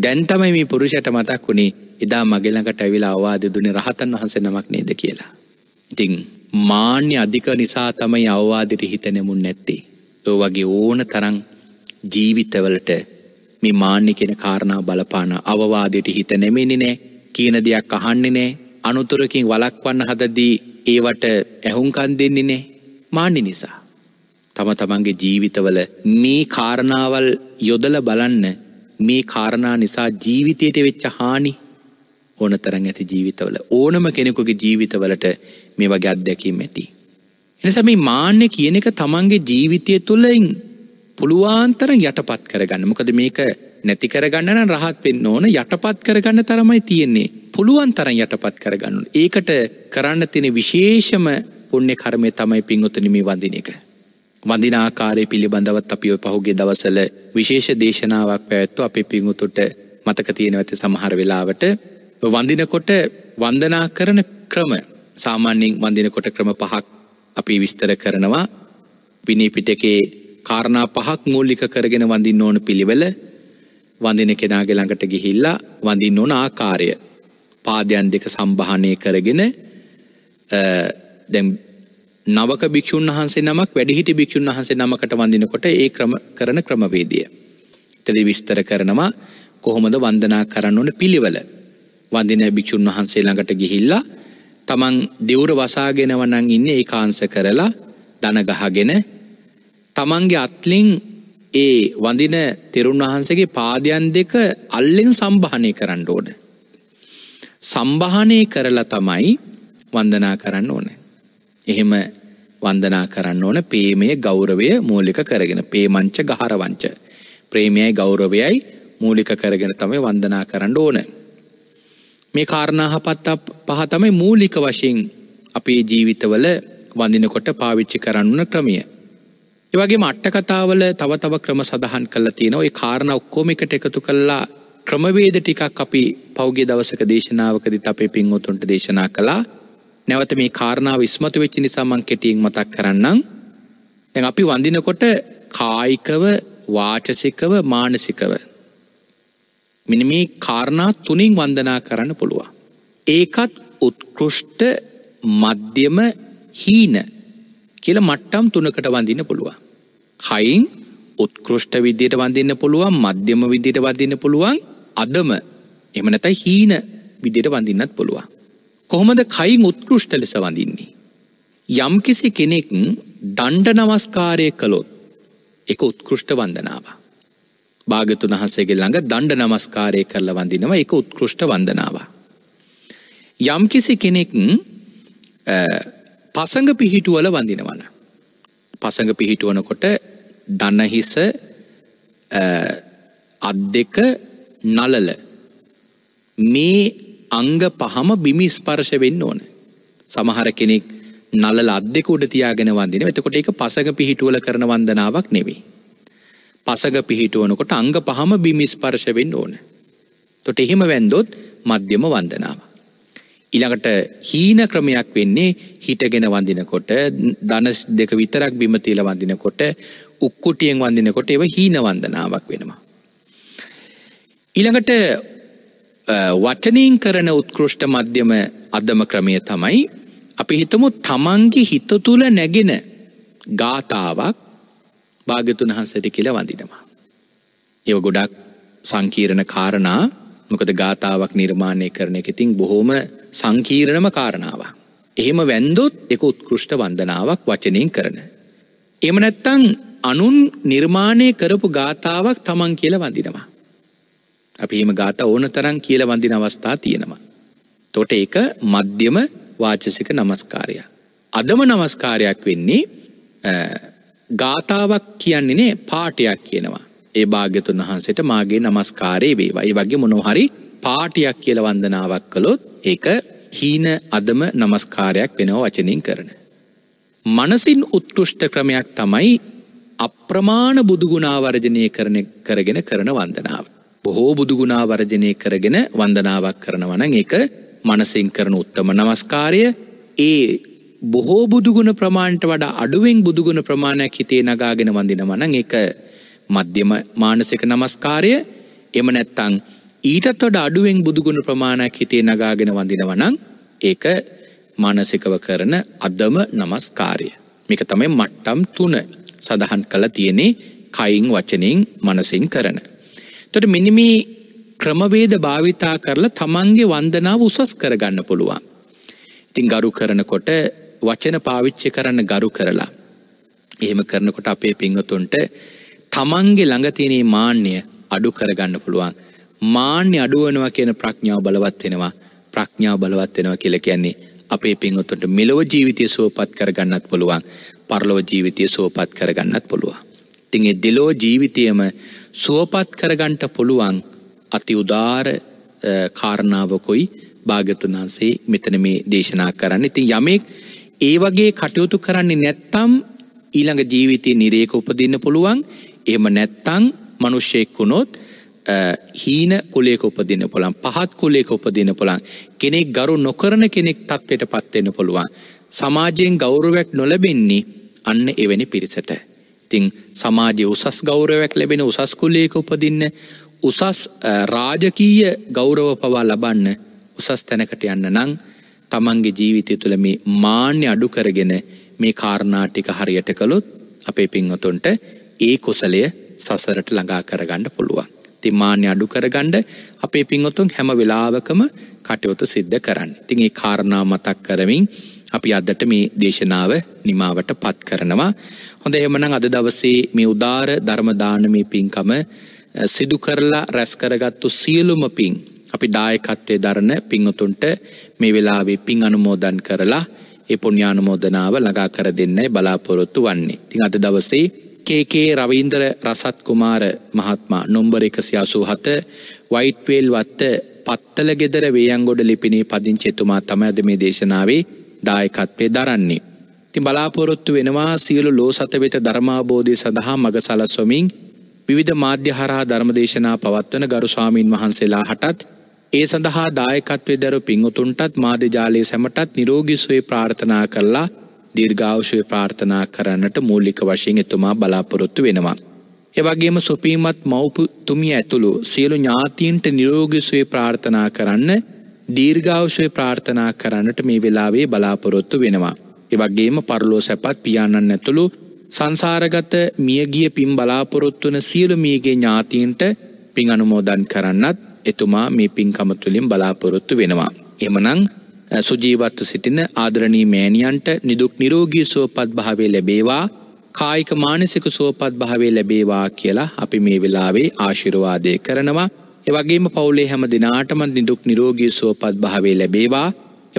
Speaker 1: දැන් තමයි මේ පුරුෂයට මතක් වුණේ එදා මගේ ළඟට ඇවිලා අවවාද දුන්නේ රහතන් වහන්සේ නමක් නේද කියලා. ඉතින් මාන්‍ය අධික නිසා තමයි අවවාදෙට හිත නෙමුන් නැත්තේ. ඒ වගේ ඕන තරම් ජීවිතවලට මේ මාන්‍ය කියන කාරණා බලපාන අවවාදයට හිත නෙමෙන්නේ නෑ. කියන දෙයක් අහන්නෙ නෑ අනුතුරකින් වලක්වන්න හදදී ඒවට ඇහුම්කන් දෙන්නේ නෑ මාන්නේ නිසා. තම තමන්ගේ ජීවිතවල මේ කාරණාවල් යොදල බලන්න මේ කාරණා නිසා ජීවිතයට වෙච්ච හානි ඕන තරන් ඇති ජීවිතවල ඕනම කෙනෙකුගේ ජීවිතවලට මේ වගේ අත්දැකීම් ඇති. එනිසා මේ මාන්‍ය කියන එක තමන්ගේ ජීවිතය තුළින් පුළුවන්තරන් යටපත් කරගන්න මොකද මේක නැති කරගන්න නම් රහත් වෙන්න ඕන යටපත් කරගන්න තරමයි තියෙන්නේ. පුළුවන් තරන් යටපත් කරගන්නු. ඒකට කරන්න තින විශේෂම පුුණ්‍ය කරමය තමයි පින්ගොතනමි වඳන එක. වඳනාකාරය පිළිබඳවත් අපිව පහුගේ දවසල විශේෂ දේශනාවක් පැත්තු අපි පිංගුතුට මතක තියෙන ඇති සමහර වෙලාවට වඳනකොට වන්දනා කරන ක්‍රම සාමාන්‍යෙන් වඳනකොට ක්‍රම පහක් අපි විස්තර කරනවා පිනී පිටකේ කාරණා පහක් මූල්ලික කරගෙන වඳින්න ඕන පිළිවෙල වඳින කෙනාගේ ළඟට ගිහිල්ලා වඳින්න ඕන ආකාරය පාදයන් දෙක සම්භානය කරගෙන දැම් නවක භික්‍ෂූන් වහන්සේ නමක් වැඩිහිටි භික්‍ෂූන් වහන්සේ නමකට වඳිනකොට ඒ ක්‍රම කරන ක්‍රමවේදිය. තෙදි විස්තර කරනවා කොහොමද වන්දනා කරන්න ඕන පිළිවල වඳින භික්‍ෂූන් වහන්සේ ළඟට ගිහිල්ලා තමන් දෙවුර වසාගෙනවනං ඉන්න ඒ කාන්ස කරලා දනගහගෙන තමන්ගේ අත්ලින් ඒ වඳින තෙරුන් වහන්සේගේ පාදයන් දෙක අල්ලෙන් සම්භානය කරන්න ඕන. සම්භානය කරලා තමයි වන්දනා කරන්න ඕන. එහෙම වන්දනා කරන්න ඕන පේමය ගෞරවය මූලික කරගෙන පේමංච ගහරවංච. ප්‍රේමයයි ගෞරවයයි මූලික කරගෙන තමයි වන්දනා කරන්න ඕන. මේ කාරණාහපත් පහ තමයි මූලික වශයෙන් අපේ ජීවිතවල වඳිනකොට පාවිච්චි කරන්න ක්‍රමිය. ඒවගේ මට්ට කතාවල තව තව ක්‍රම සඳහන් කලා තියෙනවා ඒ කාරණ ඔක්කෝමිකට එකතු කල්ලා ක්‍රමවේද ටිකක් අපි පෞගේ දවසක දේශනාවකදි අපේ පින්වතුන්ට දේශනා කළා නැවත මේ කාරණාව ඉස්මතු වෙච්චි නිසා මං කෙටියෙන් මතක් කරන්නම් දැන් අපි වඳිනකොට කායිකව වාචසිකව මානසිකව මෙනි මේ කාරණා තුනින් වන්දනා කරන්න පුළුවන් ඒකත් උත්කෘෂ්ට මධ්‍යම හීන කියල මට්ටම් තුනකට වඳන්න පුළුවන්. කයින් උත්කෘෂ්ට විදියට වඳන්න පුළුවන් මධ්‍යම විදියට වදන්න පුළුවන් අදම එමනතයි හීන විදියට වඳන්නත් පුළුවන්. කොහොමද කයින් උත්කෘෂ්ට ලෙස වඳන්නේ. යම්කිසි කෙනෙක් දණ්ඩ නවස්කාරය කළොත් එක උත්කෘෂ්ට වන්දනාව. භාගතුන් වහසේගේ ළඟ දණ්ඩ නමස්කාරය කරල වඳනවා එක උත්කෘෂ්ට වන්දනාව. යම්කිසි කෙනෙක් පසඟ පිහිටුවල වඳිනවන. පසඟ පිහිටුවනකොට දන්නහිස අත් දෙක නලල මේ අංග පහම බිමි ස්පර්ශ වෙන්න ඕන. සමහර කෙනෙක් නලල අත් දෙක උඩ තියාගෙන වන්දින එතකොට එක පසඟ පිහිටුවල කරන වන්දනාවක් නෙවෙයි. පසඟ පිහිටුවනකොට අංග පහම බිමි ස්පර්ශ වෙන්න ඕන. තොට එහෙම වැන්දොත් මධ්‍යම වන්දනාව. ඊළඟට හීන ක්‍රමයක් වෙන්නේ හිටගෙන වඳිනකොට ධනස් දෙක විතරක් බිම තියලා වඳිනකොට උක්කුටියෙන් වඳිනකොට ඒව හීන වන්දනාවක් වෙනවා. ඊළඟට වචනින් කරන උත්කෘෂ්ට මධ්‍යම අදම ක්‍රමය තමයි අපි හිතමු තමන්ගේ හිත තුළ නැගෙන ගාථාවක් භාගතුන් වහන්සට කියලා වඳිනවා. ඒව ගොඩක් සංකීරණ කාරණා මොකද ගාථාවක් නිර්මාණය කරන එක ඉතින් බොහෝම සංකීරණම කාරණාව. එහෙම වැන්දොත් එක උත්කෘෂ්ට වන්දනාවක් වචනයෙන් කරන. එම නැත්තං අනුන් නිර්මාණය කරපු ගාථාවක් තමන් කියල වඳිනවා. අපි එම ගාත ඕන තරන් කියල වඳින අවස්ථා තියෙනවා. තොට එක මධ්‍යම වාචසික නමස්කාරයක්. අදම නමස්කාරයක් වෙන්නේ ගාථාවක් කියන්නේ නේ පාටයක් කියනවා. ඒ භාග්‍යතුන් වහන්සේට මාගේ නමස්කාරය වේවා. ඒ වගේ මොනොහරි පාටියක් කියල වන්දනාවක් කළොත් ඒක හීන අදම නමස්කාරයක් වෙනව වචනින් කරන. මනසින් උත්කෘෂ්ට ක්‍රමයක් තමයි අප්‍රමාණ බුදුගුණාවර්ජනය කරන කරගෙන කරන වන්දනාව. බොහෝ බුදුගුණාවර්ජනය කරගෙන වන්දනාවක් කරනවන එක මනසිං කරන උත්තම නමස්කාරය ඒ බොහෝ බුදුගුණ ප්‍රමාණට වඩා අඩුවෙන් බුදුගුණ ප්‍රමාණයක් හිතේ නගාගෙන වඳිනවන එක මධ්‍යම මානසික නමස්කාරය එම නැත්තං ඊටත් වඩා අඩුවෙන් බුදුගුණ ප්‍රමාණයක් හිතේ නගාගෙන වඳිනවනම් ඒක මානසිකව කරන අදම নমස්කාරය. මේක තමයි මට්ටම් 3 සඳහන් කළා තියෙන්නේ කයින් වචනෙන් මනසින් කරන. එතකොට මෙන්න මේ ක්‍රමවේද භාවිතා කරලා තමන්ගේ වන්දනාව උසස් කරගන්න පුළුවන්. ඉතින් ගරු කරනකොට වචන පාවිච්චි කරන්න ගරු කරලා. එහෙම කරනකොට අපේ පිංහතුන්ට තමන්ගේ ළඟ තියෙන මාන්නය අඩු කරගන්න පුළුවන්. මාන්‍ය අඩුවනවා කියන ප්‍රඥාව බලවත් වෙනවා ප්‍රඥාව බලවත් වෙනවා කියලා කියන්නේ අපේ පින්වතුන්ට මෙලොව ජීවිතය සුවපත් කරගන්නත් පුළුවන් පරලොව ජීවිතය සුවපත් කරගන්නත් පුළුවන්. ඉතින් ඒ දෙලෝ ජීවිතයම සුවපත් කරගන්නට පුළුවන් අති උදාර කාරණාවකුයි භාග්‍යතුන් වහන්සේ මෙතන මේ දේශනා කරන්න. ඉතින් යමෙක් ඒ වගේ කටයුතු කරන්නේ නැත්තම් ඊළඟ ජීවිතයේ නිරේක උපදින්න පුළුවන්. එහෙම නැත්තම් මිනිස්සෙක් වුණොත් හීන කුලේක උපදින්න පුළන් පහත් කුලේක උපදින පුළන් කෙනෙක් ගරු නොකරන කෙනෙක් තත්වයට පත්වෙන්න පුළුවන් සමාජයෙන් ගෞරුවැක් නොලබෙන්නේ අන්න එවැනි පිරිසට තිං සමාජය උසස් ගෞරවැක් ලැබෙන උසස් කුලේක උපදින්න උසස් රාජකීය ගෞරව පවා ලබන්න උසස් තැනකට යන්න නං තමන්ගේ ජීවිතය තුළ මේ මාන්‍ය අඩු කරගෙන මේ කාරණාටික හරියට කළොත් අපේ පින්වතුන්ට ඒ කුසලය සසරට ළඟා කරගන්න පුළුවන්. ඉතින් මාන්‍ය අඩු කරගන්න අපේ පින්වතුන් හැම වෙලාවකම කටයුතු සිද්ධ කරන්න. ඉතින් ඒ කාරණා මතක් කරමින් අපි අදට මේ දේශනාව නිමාවට පත් කරනවා. හොඳ එහෙමනම් අද දවසේ මේ උදාර ධර්ම දානමේ පින්කම සිදු කරලා රැස් කරගත්තු සියලුම පින් අපි දායකත්වයේ දරන පින්වතුන්ට මේ වෙලාවේ පින් අනුමෝදන් කරලා ඒ පුණ්‍යානුමෝදනාව ළඟා කර දෙන්නයි බලාපොරොත්තු වන්නේ. ඉතින් අද දවසේ කේකේ රවීන්දර රසත් කුමාර මහත්මා නොම්බර 187 වයිට්වේල් වත්ත පත්තල ගෙදර වේයන්ගොඩ ලිපිනේ පදිංචි එතුමා තමයි අද මේ දේශනාවේ දායකත්වයේ දරන්නේ. ඉතින් බලාපොරොත්තු වෙනවා සියලු ලෝසත වෙත ධර්මාබෝධය සඳහා මඟ සලස්වමින් විවිධ මාධ්‍ය හරහා ධර්මදේශනා පවත්වන ගරු ස්වාමීන් වහන්සේලා හටත් ඒ සඳහා දායකත්වයේ දරු පිං උතුන්ටත් මාධ්‍ය ජාලයේ සැමටත් නිරෝගී සුවය ප්‍රාර්ථනා කරලා දීර්ඝාවශය ප්‍රාර්ථනා කරන්නට මූලික වශයෙන් එතුමා බලාපොරොත්තු වෙනවා. එවගේම සුපීමත් මවපුතුමිය ඇතුළු සියලු ඥාතීන්ට නිරෝගිසුවේ ප්‍රාර්ථනා කරන්න දීර්ඝාවශය ප්‍රාර්ථනා කරන්නට මේ වෙලාවේ බලාපොරොත්තු වෙනවා. එවගේම පරලෝ සැපත් පියාණන් ඇතුළු සංසාරගත මියගිය පින් බලාපොරොත්තුන සියලු මියගේ ඥාතීන්ට පින් අනුමෝදන් කරන්නත් එතුමා මේ පින්කම තුළින් බලාපොරොත්තු වෙනවා. එමනං සුජීවත්ව සිටින ආදරණී මෑණියන්ට නිදුක් නිරෝගී සුවපත් භාවය ලැබේවා කායික මානසික සුවපත් භාවය ලැබේවා කියලා අපි මේ වෙලාවේ ආශිර්වාදය කරනවා එවගේම පවුලේ හැම දෙනාටම නිදුක් නිරෝගී සුවපත් භාවේ ලැබේවා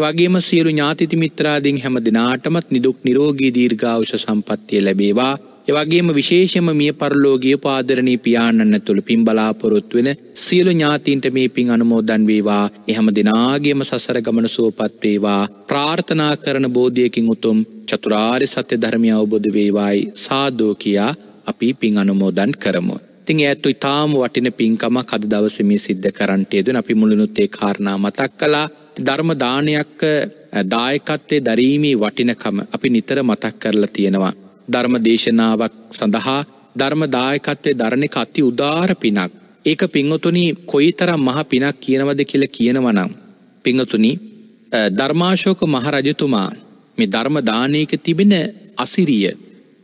Speaker 1: එවගේම සියලු ඥාතිති මිත්‍රාදීන් හැම දෙනාටමත් නිදුක් නිරෝගී දීර්ඝායුෂ සම්පන්නිය ලැබේවා එවගේම විශේෂම මිය පරලෝකීය පාදරණී පියාණන් ඇතුළු පින් බලාපොරොත්තු වෙන සියලු ඥාතීන්ට මේ පින් අනුමෝදන් වේවා. එහැම දිනාගේම සසර ගමන සුවපත් වේවා. ප්‍රාර්ථනා කරන බෝධියකින් උතුම් චතුරාර්ය සත්‍ය ධර්මය අවබෝධ වේවායි සාදෝ කියා අපි පින් අනුමෝදන් කරමු. ඉතින් ඇත්තු ඉතාම වටින පින්කමක් අද දවසේ මේ සිද්ධ කරන්නට යෙදුන අපි මුලිනුත් ඒ කාරණා මතක් කළා. ධර්ම දානයක් දායකත්වයේ දරීමේ වටිනකම අපි නිතර මතක් කරලා තියෙනවා. ධර්ම දේශනාවක් සඳහා ධර්මදායකත්වය ධරණ කත්ති උදාර පිනක්. ඒක පිංහතුනි කොයි තරම් මහ පිනක් කියනවද කියල කියනවනම්. පිංහතුනි ධර්මාශෝක මහරජතුමා මේ ධර්මදානයක තිබෙන අසිරිය.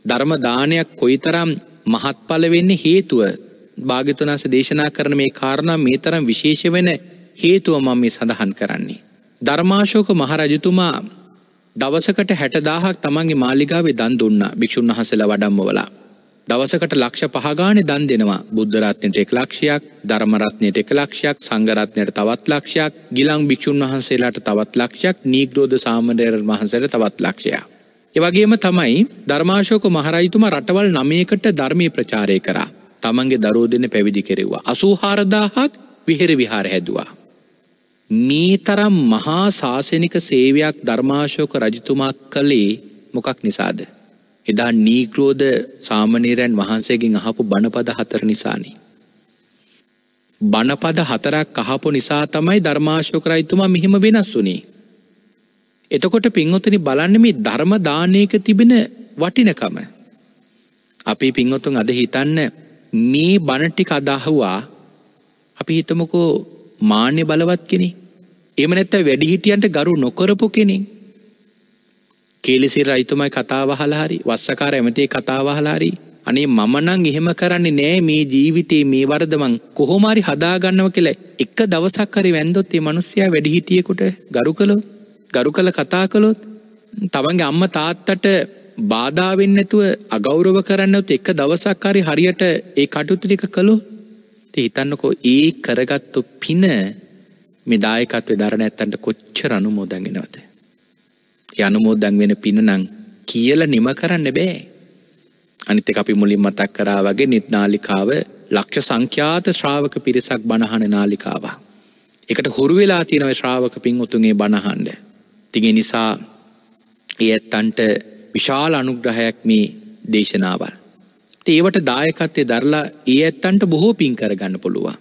Speaker 1: ධර්මදානයක් කොයිතරම් මහත්ඵල වෙන්න හේතුව භාගිතුනාස දේශනා කරන මේ කාරණා මේ තරම් විශේෂ වෙන හේතුව මම මේ සඳහන් කරන්නේ. ධර්මාශෝක මහරජතුමා දවසකට හැටදාහක් තමන්ගේ මාලිගාවේ දන් දුන්නා භික්ෂුන් වහන්සේලා වඩම්මවලා. දවසකට ලක්ෂ පහගානේ දන් දෙනවා බුද්ධරත්නයට එක ලක්ෂයක් ධර්මරත්නයට එක ලක්ෂයක් සංඝරත්නයට තවත් ලක්ෂයක් ගිලං භික්ෂුන් වහන්සේලාට තවත් ලක්ෂයක් නීග්‍රෝධ සාමණේර වහන්සේට තවත් ලක්ෂයක්. එවගේම තමයි ධර්මාශෝක මහරජතුමා රටවල් 9කට ධර්මයේ ප්‍රචාරය කරා. තමන්ගේ දරුවෝ දෙන පැවිදි කෙරෙව්වා. 84000ක් විහෙර විහාර හැදුවා. මේ තරම් මහා ශාසනික සේවයක් ධර්මාශෝක රජතුමා කළේ මොකක් නිසාද. එදා නීග්‍රෝධ සාමනීරයන් වහන්සේගෙන් අහපු බණපද හතර නිසානේ. බණපද හතරක් අහපු නිසා තමයි ධර්මාශෝක රජතුමා මෙහෙම වෙනස් වුනේ. එතකොට පින්වතුනි බලන්න මේ ධර්ම දානයක තිබෙන වටිනකම. අපි පින්වතුන් අද හිතන්න මේ බණටික අදහවා අපි හිතමකෝ මාන්‍ය බලවත් කෙනෙ. එම නැත්ත වැඩිහිටියන්ට ගරු නොකරපු කෙනෙ. කෙලෙසිර අයිතුමයි කතාවහලාරි වස්සකාර ඇමතේ කතාවහලාරී අනේ මමනං එහෙම කරන්නේ නෑ මේ ජීවිතේ මේ වරදමං කොහොමරි හදාගන්නව කියලා එක දවසක් කරි වැන්දොත් ඒ මිනිස්සයා වැඩිහිටියෙකුට ගරු කළොත් ගරු කළ කතා කළොත් තමන්ගේ අම්මා තාත්තට බාධා වෙන්නේ නැතුව අගෞරව කරන්නත් එක දවසක් හරි හරියට ඒ කටයුතු ටික කළොත් හිතන්නකෝ ඒ කරගත්තු පින මේ දායකත්ව දරණ ඇත්තන්ට කොච්චර අනුමෝදන්ගෙනවද. යනුමෝදන් වෙන පින නං කියල නිම කරන්න බෑ. අනිත අපි මුලින් මතක් කරා වගේ නිත්නාලිකාව ලක්ෂ සංඛ්‍යාත ශ්‍රාවක පිරිසක් බණහන නාලිකාව. එකට හුරු වෙලා තියෙනව ශ්‍රාවක පින් උතුන්ගේ බණහන්ඩ. තිගේ නිසා ඒ ඇත්තන්ට විශාල අනුග්‍රහයක් මේ දේශනාවල්. ඒවට දායකත්තේ දරලා ඒ ඇත්තන්ට බොහෝ පින් කරගන්න පුළුවන්.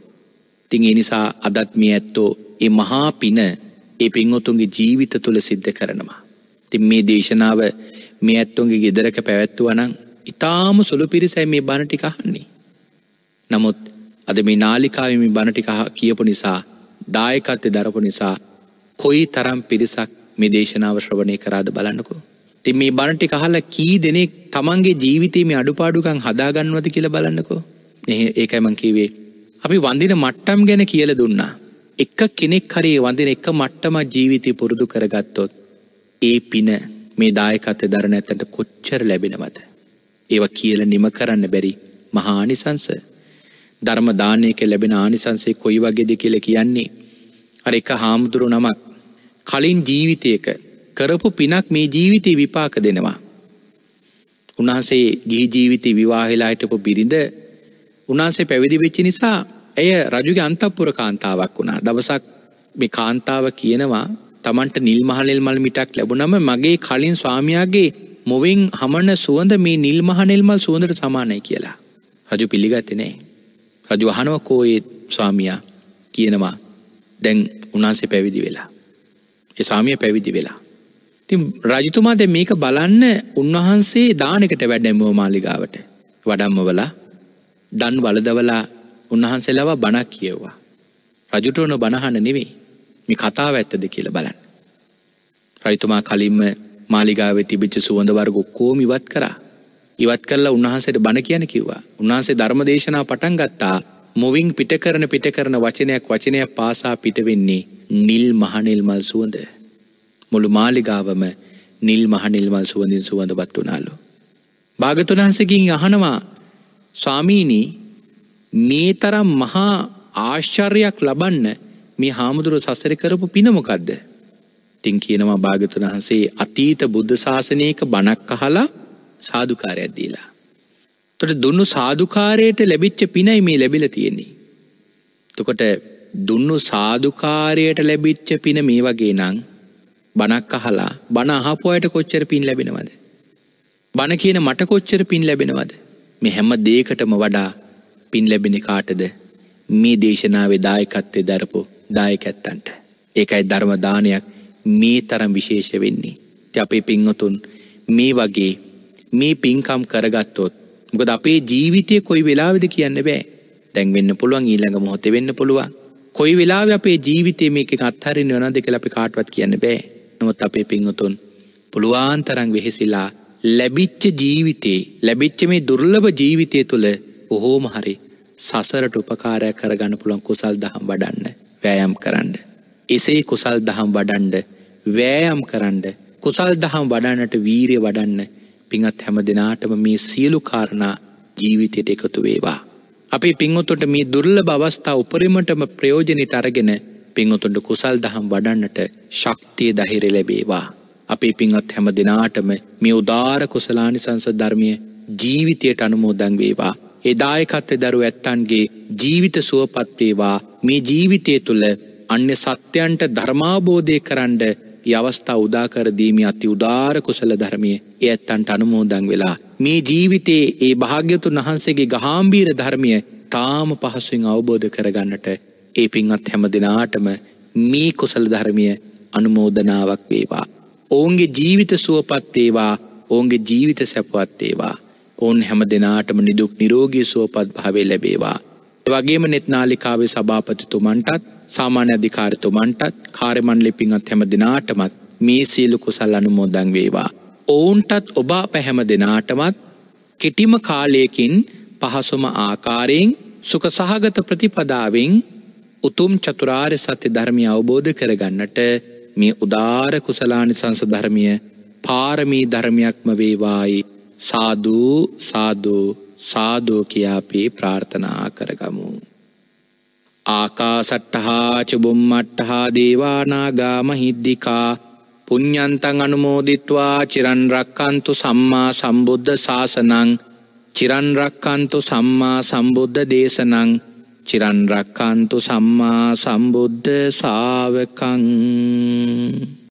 Speaker 1: තිං එනිසා අදත් මේ ඇත්තෝ ඒ මහා පින ඒ පින්වොතුන්ගේ ජීවිත තුළ සිද්ධ කරනවා. තින් මේ දේශනාව මේ ඇත්තුන්ගේ ගෙදරක පැවැත්තුවනං ඉතාම සුළු පිරිසැ මේ බණටිකහන්නේ. නමුත් අද මේ නාලිකාවම බණටිකහ කියපු නිසා දායකත්තේ දරපු නිසා කොයි තරම් පිරිසක් මේ දේශනාව ශ්‍රවණය කරාද බලන්නකෝ. ති මේ බණටි කහලා කී දෙනෙක් තමන්ගේ ජීවිතේ මේ අඩුපාඩුකං හදාගන්නවද කියල බලන්නකෝ ඒකයිමං කිවේ. අපි වඳන මට්ටම් ගැන කියල දුන්නා. එක්ක කෙනෙක් කරේ වඳන එක මට්ටම ජීවිතය පුරුදු කරගත්තොත්. ඒ පින මේ දායකත දරන ඇතට කොච්චර ලැබෙනවද. ඒව කියල නිම කරන්න බැරි මහානිසංස. ධර්ම දානයක ලැබෙන ආනිසන්සේ කොයි වගේද කියල කියන්නේ. අර එක හාමුදුරු නමක් කලින් ජීවිතයක කරපු පිනක් මේ ජීවිතය විපාක දෙනවා. උන්හන්සේ ගී ජීවිතය විවාහෙලා හිටපු බිරිඳ උන්හන්සේ පැවිදි වෙච්චි නිසා ඇය රජුගේ අන්තපපුර කාන්තාවක් වුණා දවසක් මේ කාන්තාව කියනවා තමන්ට නිල්මහනෙල් මල් මිටක් ලැබුණම මගේ කලින් ස්වාමයාගේ මොවින් හමන සුවඳ මේ නිල්මහනෙල්මල් සුවඳට සමානය කියලා රජු පිළිගත්තනේ රජු අහනුව කෝයේ ස්වාමියා කියනවා දැන් උනාසේ පැවිදි වෙලා ඒ ස්වාමිය පැවිදි වෙලා ති රජතුමාද මේක බලන්න උන්වහන්සේ දානකට වැඩැමුව මාලිගාවට වඩම්මවලා දන් වලදවලා උන්වහන්සේලව බණක් කියව්වා. රජුටෝන බණහන්න නෙවෙයි මේ කතාව ඇත්තද කියල බලන්න. රජතුමා කලින්ම මාලිගාව තිබිච්ච සුවඳ වර්ග කෝම ඉවත් කරා ඉවත් කරලා උන්වහන්සේට බණ කියන කිව්වා උන්වහන්සේ ධර්ම දේශනා පටන් ගත්තා මොවින් පිටකරන පිටකරන වචනයක් වචනයක් පාසා පිටවෙන්නේ නිල් මහනිල්මල් සුවඳ මුළු මාලිගාවම නිල් මහනිල්මල් සුවඳින් සුවඳවත් වනාලු. භාගතුන්හන්සකින් අහනවා ස්වාමීණී මේ තරම් මහා ආශ්චර්යක් ලබන්න මේ හාමුදුරු සසර කරපු පිනමොකක්ද. තිං කියනවා භාගතුන් වහන්සේ අතීත බුද්ධ ශාසනයක බණක් අහලා සාධකාරයක් දීලා. තොට දුන්නු සාධකාරයට ලැබිච්ච පිනයි මේ ලැබිල තියෙන්නේ. තකොට දුන්නු සාධකාරයට ලැබිච්ච පින මේ වගේ නං බණක් අහලා බණ අහපු අයට කොච්චර පින් ලැබෙනවද බණ කියන මට කොච්චර පින් ලැබෙනවද මේ හැම දෙයකටම වඩා පින් ලැබෙන කාටද මේ දේශනාවේ දායකත්වයේ දරපු දායකයන්ට ඒකයි ධර්ම දානයක් මේ තරම් විශේෂ වෙන්නේ ඉතින් අපේ පින්වතුන් මේ වගේ මේ පින්කම් කරගත්තොත් මොකද අපේ ජීවිතය කොයි වෙලාවෙද කියන්න බෑ දැන් වෙන්න පුළුවන් ඊළඟ මොහොතේ වෙන්න පුළුවන් කොයි වෙලාවෙ අපේ ජීවිතයේ මේක අත්හරින්න ඕනද කියලා අපි කාටවත් කියන්න බෑ නමුත් අපේ පිංහතුන් පුළුවන් තරං වෙහෙසිලා ලැබිච්ච ජීවිතේ ලැබිච්ච මේ දුර්ලභ ජීවිතය තුළ බොහෝම හරි සසරට උපකාරයක් කරගන්න පුළන් කුසල් දහම් වඩන්න වෑයම් කරන්න. එසේ කුසල් දහම් වඩන්ඩ වෑයම් කරන්ඩ කුසල් දහම් වඩන්නට වීරය වඩන්න පිඟත් හැම දෙනාටම මේ සියලු කාරණා ජීවිතයට එකතු වේවා. අපේ පින්වොතොට මේ දුර්ල බවස්ථා උපරිමටම ප්‍රයෝජනයට අරගෙන පින්වතුන්ට කුසල් දහම් වඩන්නට ශක්තිය දහිර ලැබේවා. අපේ පින්වත් හැම දෙනාටම මේ උදාර කුසලානි සංස ධර්මය ජීවිතයට අනුමෝදන් වේවා. එදායකත්ත දරු ඇත්තන්ගේ ජීවිත සුවපත්වේවා මේ ජීවිතය තුළ අන්‍ය සත්‍යයන්ට ධර්මාබෝධය කරන්ඩ අවස්ථා උදාකරදීම අති උදාර කුසල ධර්මය ඒ ඇත්තන්ට අනුමෝදන් වෙලා. මේ ජීවිතයේ ඒ භාග්‍යතුන් වහන්සේගේ ගහාම්බීර ධර්මය තාම පහසුවෙන් අවබෝධ කරගන්නට ඒ පින්වත් හැම දෙනාටම මේ කුසල ධර්මිය අනුමෝදනාවක් වේවා. ඔවුන්ගේ ජීවිත සුවපත් ඒවා ඔවුන්ගේ ජීවිත සැපවත් ඒවා. ඔවුන් හැම දෙනාටම නිදුක් නිරෝගී සුවපත් භාවේ ලැබේවා. වගේම නෙත්නාලිකාවේ සභාපතිතුමන්ටත් සාමාන්‍ය අධිකාරතුමන්ටත් කාර්මණ්ඩලෙ පිංවත් හැම දෙනාටමත් මේ සියලු කුසල් අනුමෝදන් වේවා. ඔවුන්ටත් ඔබ අප හැම දෙනාටමත් කෙටිම කාලයකින් පහසුම ආකාරයෙන් සුක සහගත ප්‍රතිපදාවෙන් උතුම් චතුරාර් සත්‍ය ධර්මය අවබෝධ කරගන්නට මේ උදාර කුසලානි සංසධර්මය පාරමී ධර්මයක්ම වේවායි සාධූ සාධූ සාධෝ කියාපේ ප්‍රාර්ථනා කරගමු. ආකාසට්ටහා චබුම්මට්ටහා දේවානාගා මහිද්දිකා පුඤ්ඥන්තන් අනුමෝදිත්වා චිරන්රක්කන්තු සම්මා සම්බුද්ධ ශාසනං චිරන්රක්කන්තු සම්මා සම්බුද්ධ දේශනං චිරන් රක්කන්තු සම්මා සම්බුද්ධ ශාවකං